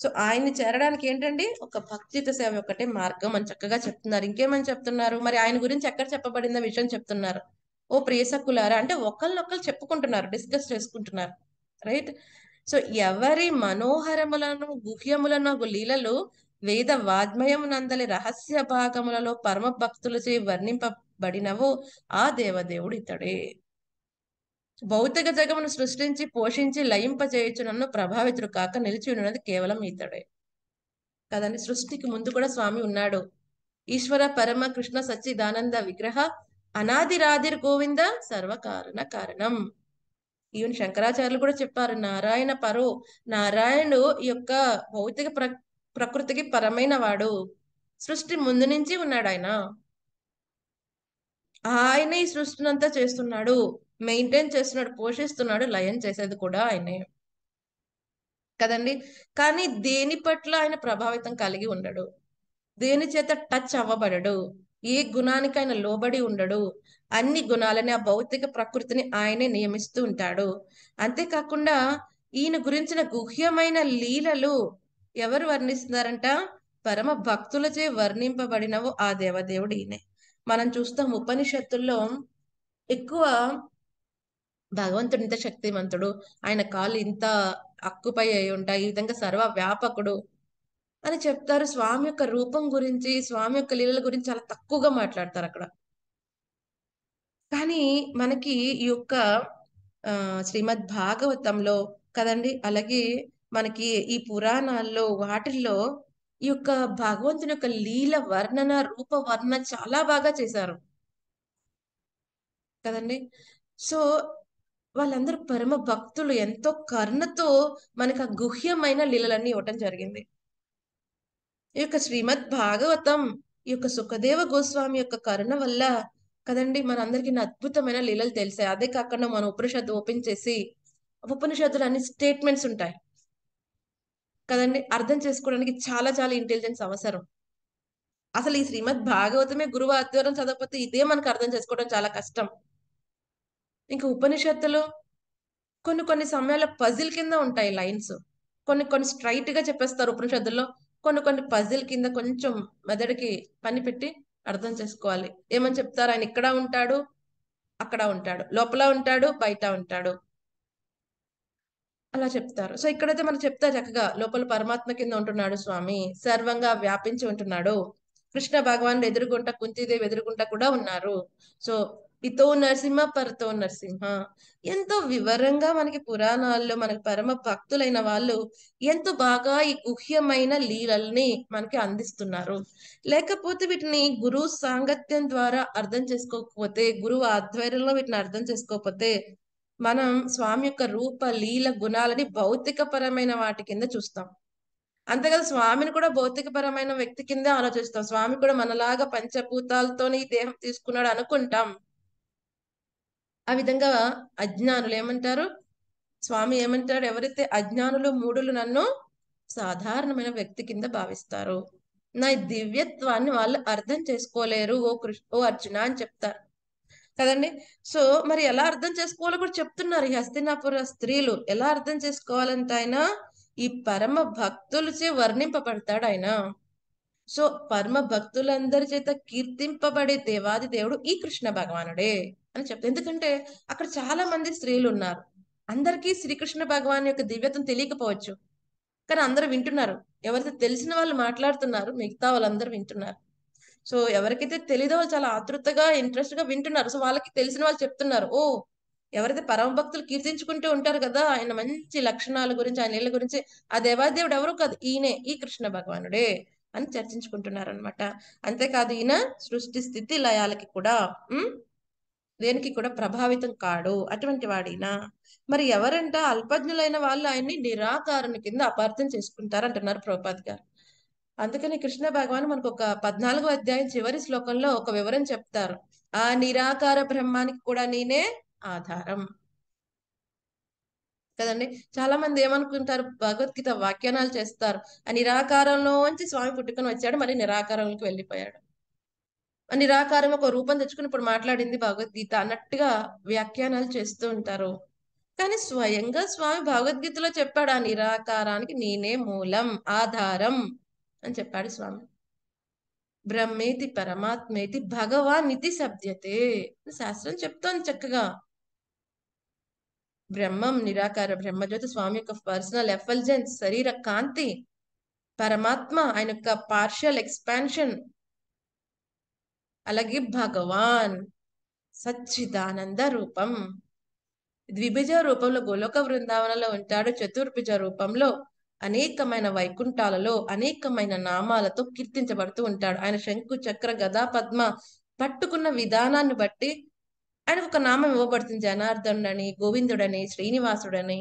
సో ఆయన్ని చేరడానికి ఏంటండి ఒక భక్తిత సేవ ఒకటే మార్గం అని చక్కగా చెప్తున్నారు ఇంకేమని చెప్తున్నారు మరి ఆయన గురించి ఎక్కడ చెప్పబడిందో విషయం చెప్తున్నారు ఓ ప్రియసకులారా అంటే ఒకళ్ళనొకళ్ళు చెప్పుకుంటున్నారు డిస్కస్ చేసుకుంటున్నారు రైట్ సో ఎవరి మనోహరములను గుహ్యములను లీలలు వేద వాజ్మయమునందలి రహస్య భాగములలో పరమ భక్తులచే వర్ణింపబడినవో ఆ దేవదేవుడు ఇతడే భౌతిక జగమును సృష్టించి పోషించి లయింపజేయచ్చు నన్ను ప్రభావితుడు కాక నిలిచి ఉన్నది కేవలం ఇతడే కదండి సృష్టికి ముందు కూడా స్వామి ఉన్నాడు ఈశ్వర పరమ కృష్ణ సచ్చిదానంద విగ్రహ అనాదిరాదిర్ గోవింద సర్వకారణ కారణం ఈవెన్ శంకరాచార్యులు కూడా చెప్పారు నారాయణ పరో నారాయణుడు ఈ యొక్క భౌతిక ప్ర ప్రకృతికి పరమైన వాడు సృష్టి ముందు నుంచి ఉన్నాడు ఆయన ఆయన ఈ సృష్టినంతా చేస్తున్నాడు మెయింటైన్ చేస్తున్నాడు పోషిస్తున్నాడు లయన్ చేసేది కూడా ఆయనే కదండి కానీ దేని పట్ల ఆయన ప్రభావితం కలిగి ఉండడు దేని చేత టచ్ అవ్వబడడు ఏ గుణానికి ఆయన లోబడి ఉండడు అన్ని గుణాలని ఆ భౌతిక ప్రకృతిని ఆయనే నియమిస్తూ ఉంటాడు అంతేకాకుండా ఈయన గురించిన గుహ్యమైన లీలలు ఎవరు వర్ణిస్తున్నారంట పరమ భక్తులచే వర్ణింపబడినవు ఆ దేవదేవుడు ఈయనే మనం చూస్తాం ఉపనిషత్తుల్లో ఎక్కువ భగవంతుడు ఇంత శక్తివంతుడు ఆయన కాళ్ళు ఇంత అక్కుపై అయి ఉంటాయి ఈ విధంగా సర్వ వ్యాపకుడు అని చెప్తారు స్వామి యొక్క రూపం గురించి స్వామి యొక్క లీలల గురించి చాలా తక్కువగా మాట్లాడతారు అక్కడ కానీ మనకి ఈ యొక్క శ్రీమద్ భాగవతంలో కదండి అలాగే మనకి ఈ పురాణాల్లో వాటిల్లో ఈ యొక్క భగవంతుని యొక్క లీల వర్ణన రూప వర్ణన చాలా బాగా చేశారు కదండి సో వాళ్ళందరూ పరమ భక్తులు ఎంతో కరుణతో మనకు ఆ గుహ్యమైన లీలలన్నీ ఇవ్వటం జరిగింది ఈ యొక్క శ్రీమద్ భాగవతం ఈ యొక్క సుఖదేవ గోస్వామి యొక్క కరుణ వల్ల కదండి మన అందరికీ అద్భుతమైన లీలలు తెలిసాయి అదే కాకుండా మన ఉపనిషత్తు ఓపెన్ చేసి ఉపనిషత్తులు అన్ని స్టేట్మెంట్స్ ఉంటాయి కదండి అర్థం చేసుకోవడానికి చాలా చాలా ఇంటెలిజెన్స్ అవసరం అసలు ఈ శ్రీమద్ భాగవతమే గురువు ఆధ్వర్యం చదవకపోతే ఇదే మనకు అర్థం చేసుకోవడం చాలా కష్టం ఇంకా ఉపనిషత్తులు కొన్ని కొన్ని సమయాల్లో పజిల్ కింద ఉంటాయి లైన్స్ కొన్ని కొన్ని స్ట్రైట్ గా చెప్పేస్తారు ఉపనిషత్తుల్లో కొన్ని కొన్ని పజిల్ కింద కొంచెం మెదడుకి పని పెట్టి అర్థం చేసుకోవాలి ఏమని చెప్తారు ఆయన ఇక్కడ ఉంటాడు అక్కడ ఉంటాడు లోపల ఉంటాడు బయట ఉంటాడు అలా చెప్తారు సో ఇక్కడైతే మనం చెప్తా చక్కగా లోపల పరమాత్మ కింద ఉంటున్నాడు స్వామి సర్వంగా వ్యాపించి ఉంటున్నాడు కృష్ణ భగవానుడు ఎదురుగుంట కుంతీదేవి ఎదురుగుంట కూడా ఉన్నారు సో ఇతో నరసింహ పరతో నరసింహ ఎంతో వివరంగా మనకి పురాణాల్లో మనకి పరమ భక్తులైన వాళ్ళు ఎంతో బాగా ఈ గుహ్యమైన లీలల్ని మనకి అందిస్తున్నారు లేకపోతే వీటిని గురు సాంగత్యం ద్వారా అర్థం చేసుకోకపోతే గురువు ఆధ్వర్యంలో వీటిని అర్థం చేసుకోకపోతే మనం స్వామి యొక్క రూప లీల గుణాలని భౌతిక పరమైన వాటి కింద చూస్తాం అంతేకాదు స్వామిని కూడా భౌతికపరమైన వ్యక్తి కింద ఆలోచిస్తాం స్వామి కూడా మనలాగా పంచభూతాలతోని ఈ దేహం తీసుకున్నాడు అనుకుంటాం ఆ విధంగా అజ్ఞానులు ఏమంటారు స్వామి ఏమంటారు ఎవరైతే అజ్ఞానులు మూడులు నన్ను సాధారణమైన వ్యక్తి కింద భావిస్తారు నా దివ్యత్వాన్ని వాళ్ళు అర్థం చేసుకోలేరు ఓ కృష్ణ ఓ అర్జున అని చెప్తారు కదండి సో మరి ఎలా అర్థం చేసుకోవాలో కూడా చెప్తున్నారు ఈ హస్తినాపుర స్త్రీలు ఎలా అర్థం చేసుకోవాలంట ఆయన ఈ పరమ భక్తులచే వర్ణింపబడతాడు ఆయన సో పరమ భక్తులందరి చేత కీర్తింపబడే దేవాది దేవుడు ఈ కృష్ణ భగవానుడే అని చెప్తారు ఎందుకంటే అక్కడ చాలా మంది స్త్రీలు ఉన్నారు అందరికీ శ్రీకృష్ణ భగవాన్ యొక్క దివ్యతను తెలియకపోవచ్చు కానీ అందరూ వింటున్నారు ఎవరైతే తెలిసిన వాళ్ళు మాట్లాడుతున్నారు మిగతా వాళ్ళందరూ వింటున్నారు సో ఎవరికైతే తెలియదో వాళ్ళు చాలా ఆతృతగా ఇంట్రెస్ట్ గా వింటున్నారు సో వాళ్ళకి తెలిసిన వాళ్ళు చెప్తున్నారు ఓ ఎవరైతే పరమ భక్తులు కీర్తించుకుంటూ ఉంటారు కదా ఆయన మంచి లక్షణాల గురించి ఆయన నీళ్ళ గురించి ఆ దేవాదేవుడు ఎవరు కాదు ఈయనే ఈ కృష్ణ భగవానుడే అని చర్చించుకుంటున్నారు అనమాట అంతేకాదు ఈయన సృష్టి స్థితి లయాలకి కూడా దేనికి కూడా ప్రభావితం కాడు అటువంటి వాడినా మరి ఎవరంట అల్పజ్ఞులైన వాళ్ళు ఆయన్ని నిరాకారణ కింద అపార్థం చేసుకుంటారు అంటున్నారు ప్రభుపాద్ గారు అందుకని కృష్ణ భగవాన్ మనకు ఒక పద్నాలుగో అధ్యాయం చివరి శ్లోకంలో ఒక వివరం చెప్తారు ఆ నిరాకార బ్రహ్మానికి కూడా నేనే ఆధారం కదండి చాలా మంది ఏమనుకుంటారు భగవద్గీత వ్యాఖ్యానాలు చేస్తారు ఆ నిరాకారంలోంచి స్వామి పుట్టుకొని వచ్చాడు మరి నిరాకారంలోకి వెళ్ళిపోయాడు నిరాకారం ఒక రూపం తెచ్చుకుని ఇప్పుడు మాట్లాడింది భగవద్గీత అన్నట్టుగా వ్యాఖ్యానాలు చేస్తూ ఉంటారు కానీ స్వయంగా స్వామి భగవద్గీతలో చెప్పాడు ఆ నిరాకారానికి నేనే మూలం ఆధారం అని చెప్పాడు స్వామి బ్రహ్మేతి పరమాత్మేతి భగవాన్ ఇది సభ్యతే శాస్త్రం చెప్తోంది చక్కగా బ్రహ్మం నిరాకార బ్రహ్మజ్యోతి స్వామి యొక్క పర్సనల్ ఎఫల్జెన్స్ శరీర కాంతి పరమాత్మ ఆయన యొక్క పార్షియల్ ఎక్స్పాన్షన్ అలాగే భగవాన్ సచ్చిదానంద రూపం ద్విభుజ రూపంలో గోలోక బృందావనంలో ఉంటాడు చతుర్భుజ రూపంలో అనేకమైన వైకుంఠాలలో అనేకమైన నామాలతో కీర్తించబడుతూ ఉంటాడు ఆయన శంకు చక్ర గదా పద్మ పట్టుకున్న విధానాన్ని బట్టి ఆయన ఒక నామం ఇవ్వబడుతుంది జనార్దనుడని గోవిందుడని శ్రీనివాసుడని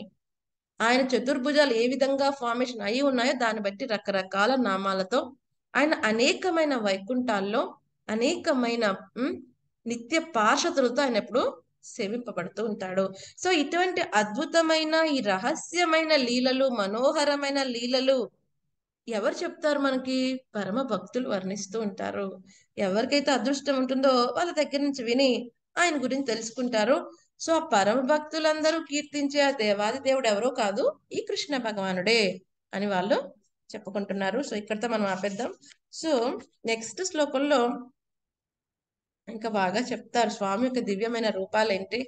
ఆయన చతుర్భుజాలు ఏ విధంగా ఫార్మేషన్ అయి ఉన్నాయో దాన్ని బట్టి రకరకాల నామాలతో ఆయన అనేకమైన వైకుంఠాల్లో అనేకమైన నిత్య పార్షదులతో ఆయన ఎప్పుడు సేవింపబడుతూ ఉంటాడు సో ఇటువంటి అద్భుతమైన ఈ రహస్యమైన లీలలు మనోహరమైన లీలలు ఎవరు చెప్తారు మనకి పరమ భక్తులు వర్ణిస్తూ ఉంటారు ఎవరికైతే అదృష్టం ఉంటుందో వాళ్ళ దగ్గర నుంచి విని ఆయన గురించి తెలుసుకుంటారు సో ఆ పరమ భక్తులందరూ కీర్తించే ఆ దేవాది దేవుడు ఎవరో కాదు ఈ కృష్ణ భగవానుడే అని వాళ్ళు చెప్పుకుంటున్నారు సో ఇక్కడితో మనం ఆపేద్దాం సో నెక్స్ట్ శ్లోకంలో ఇంకా బాగా చెప్తారు స్వామి యొక్క దివ్యమైన రూపాలు ఏంటి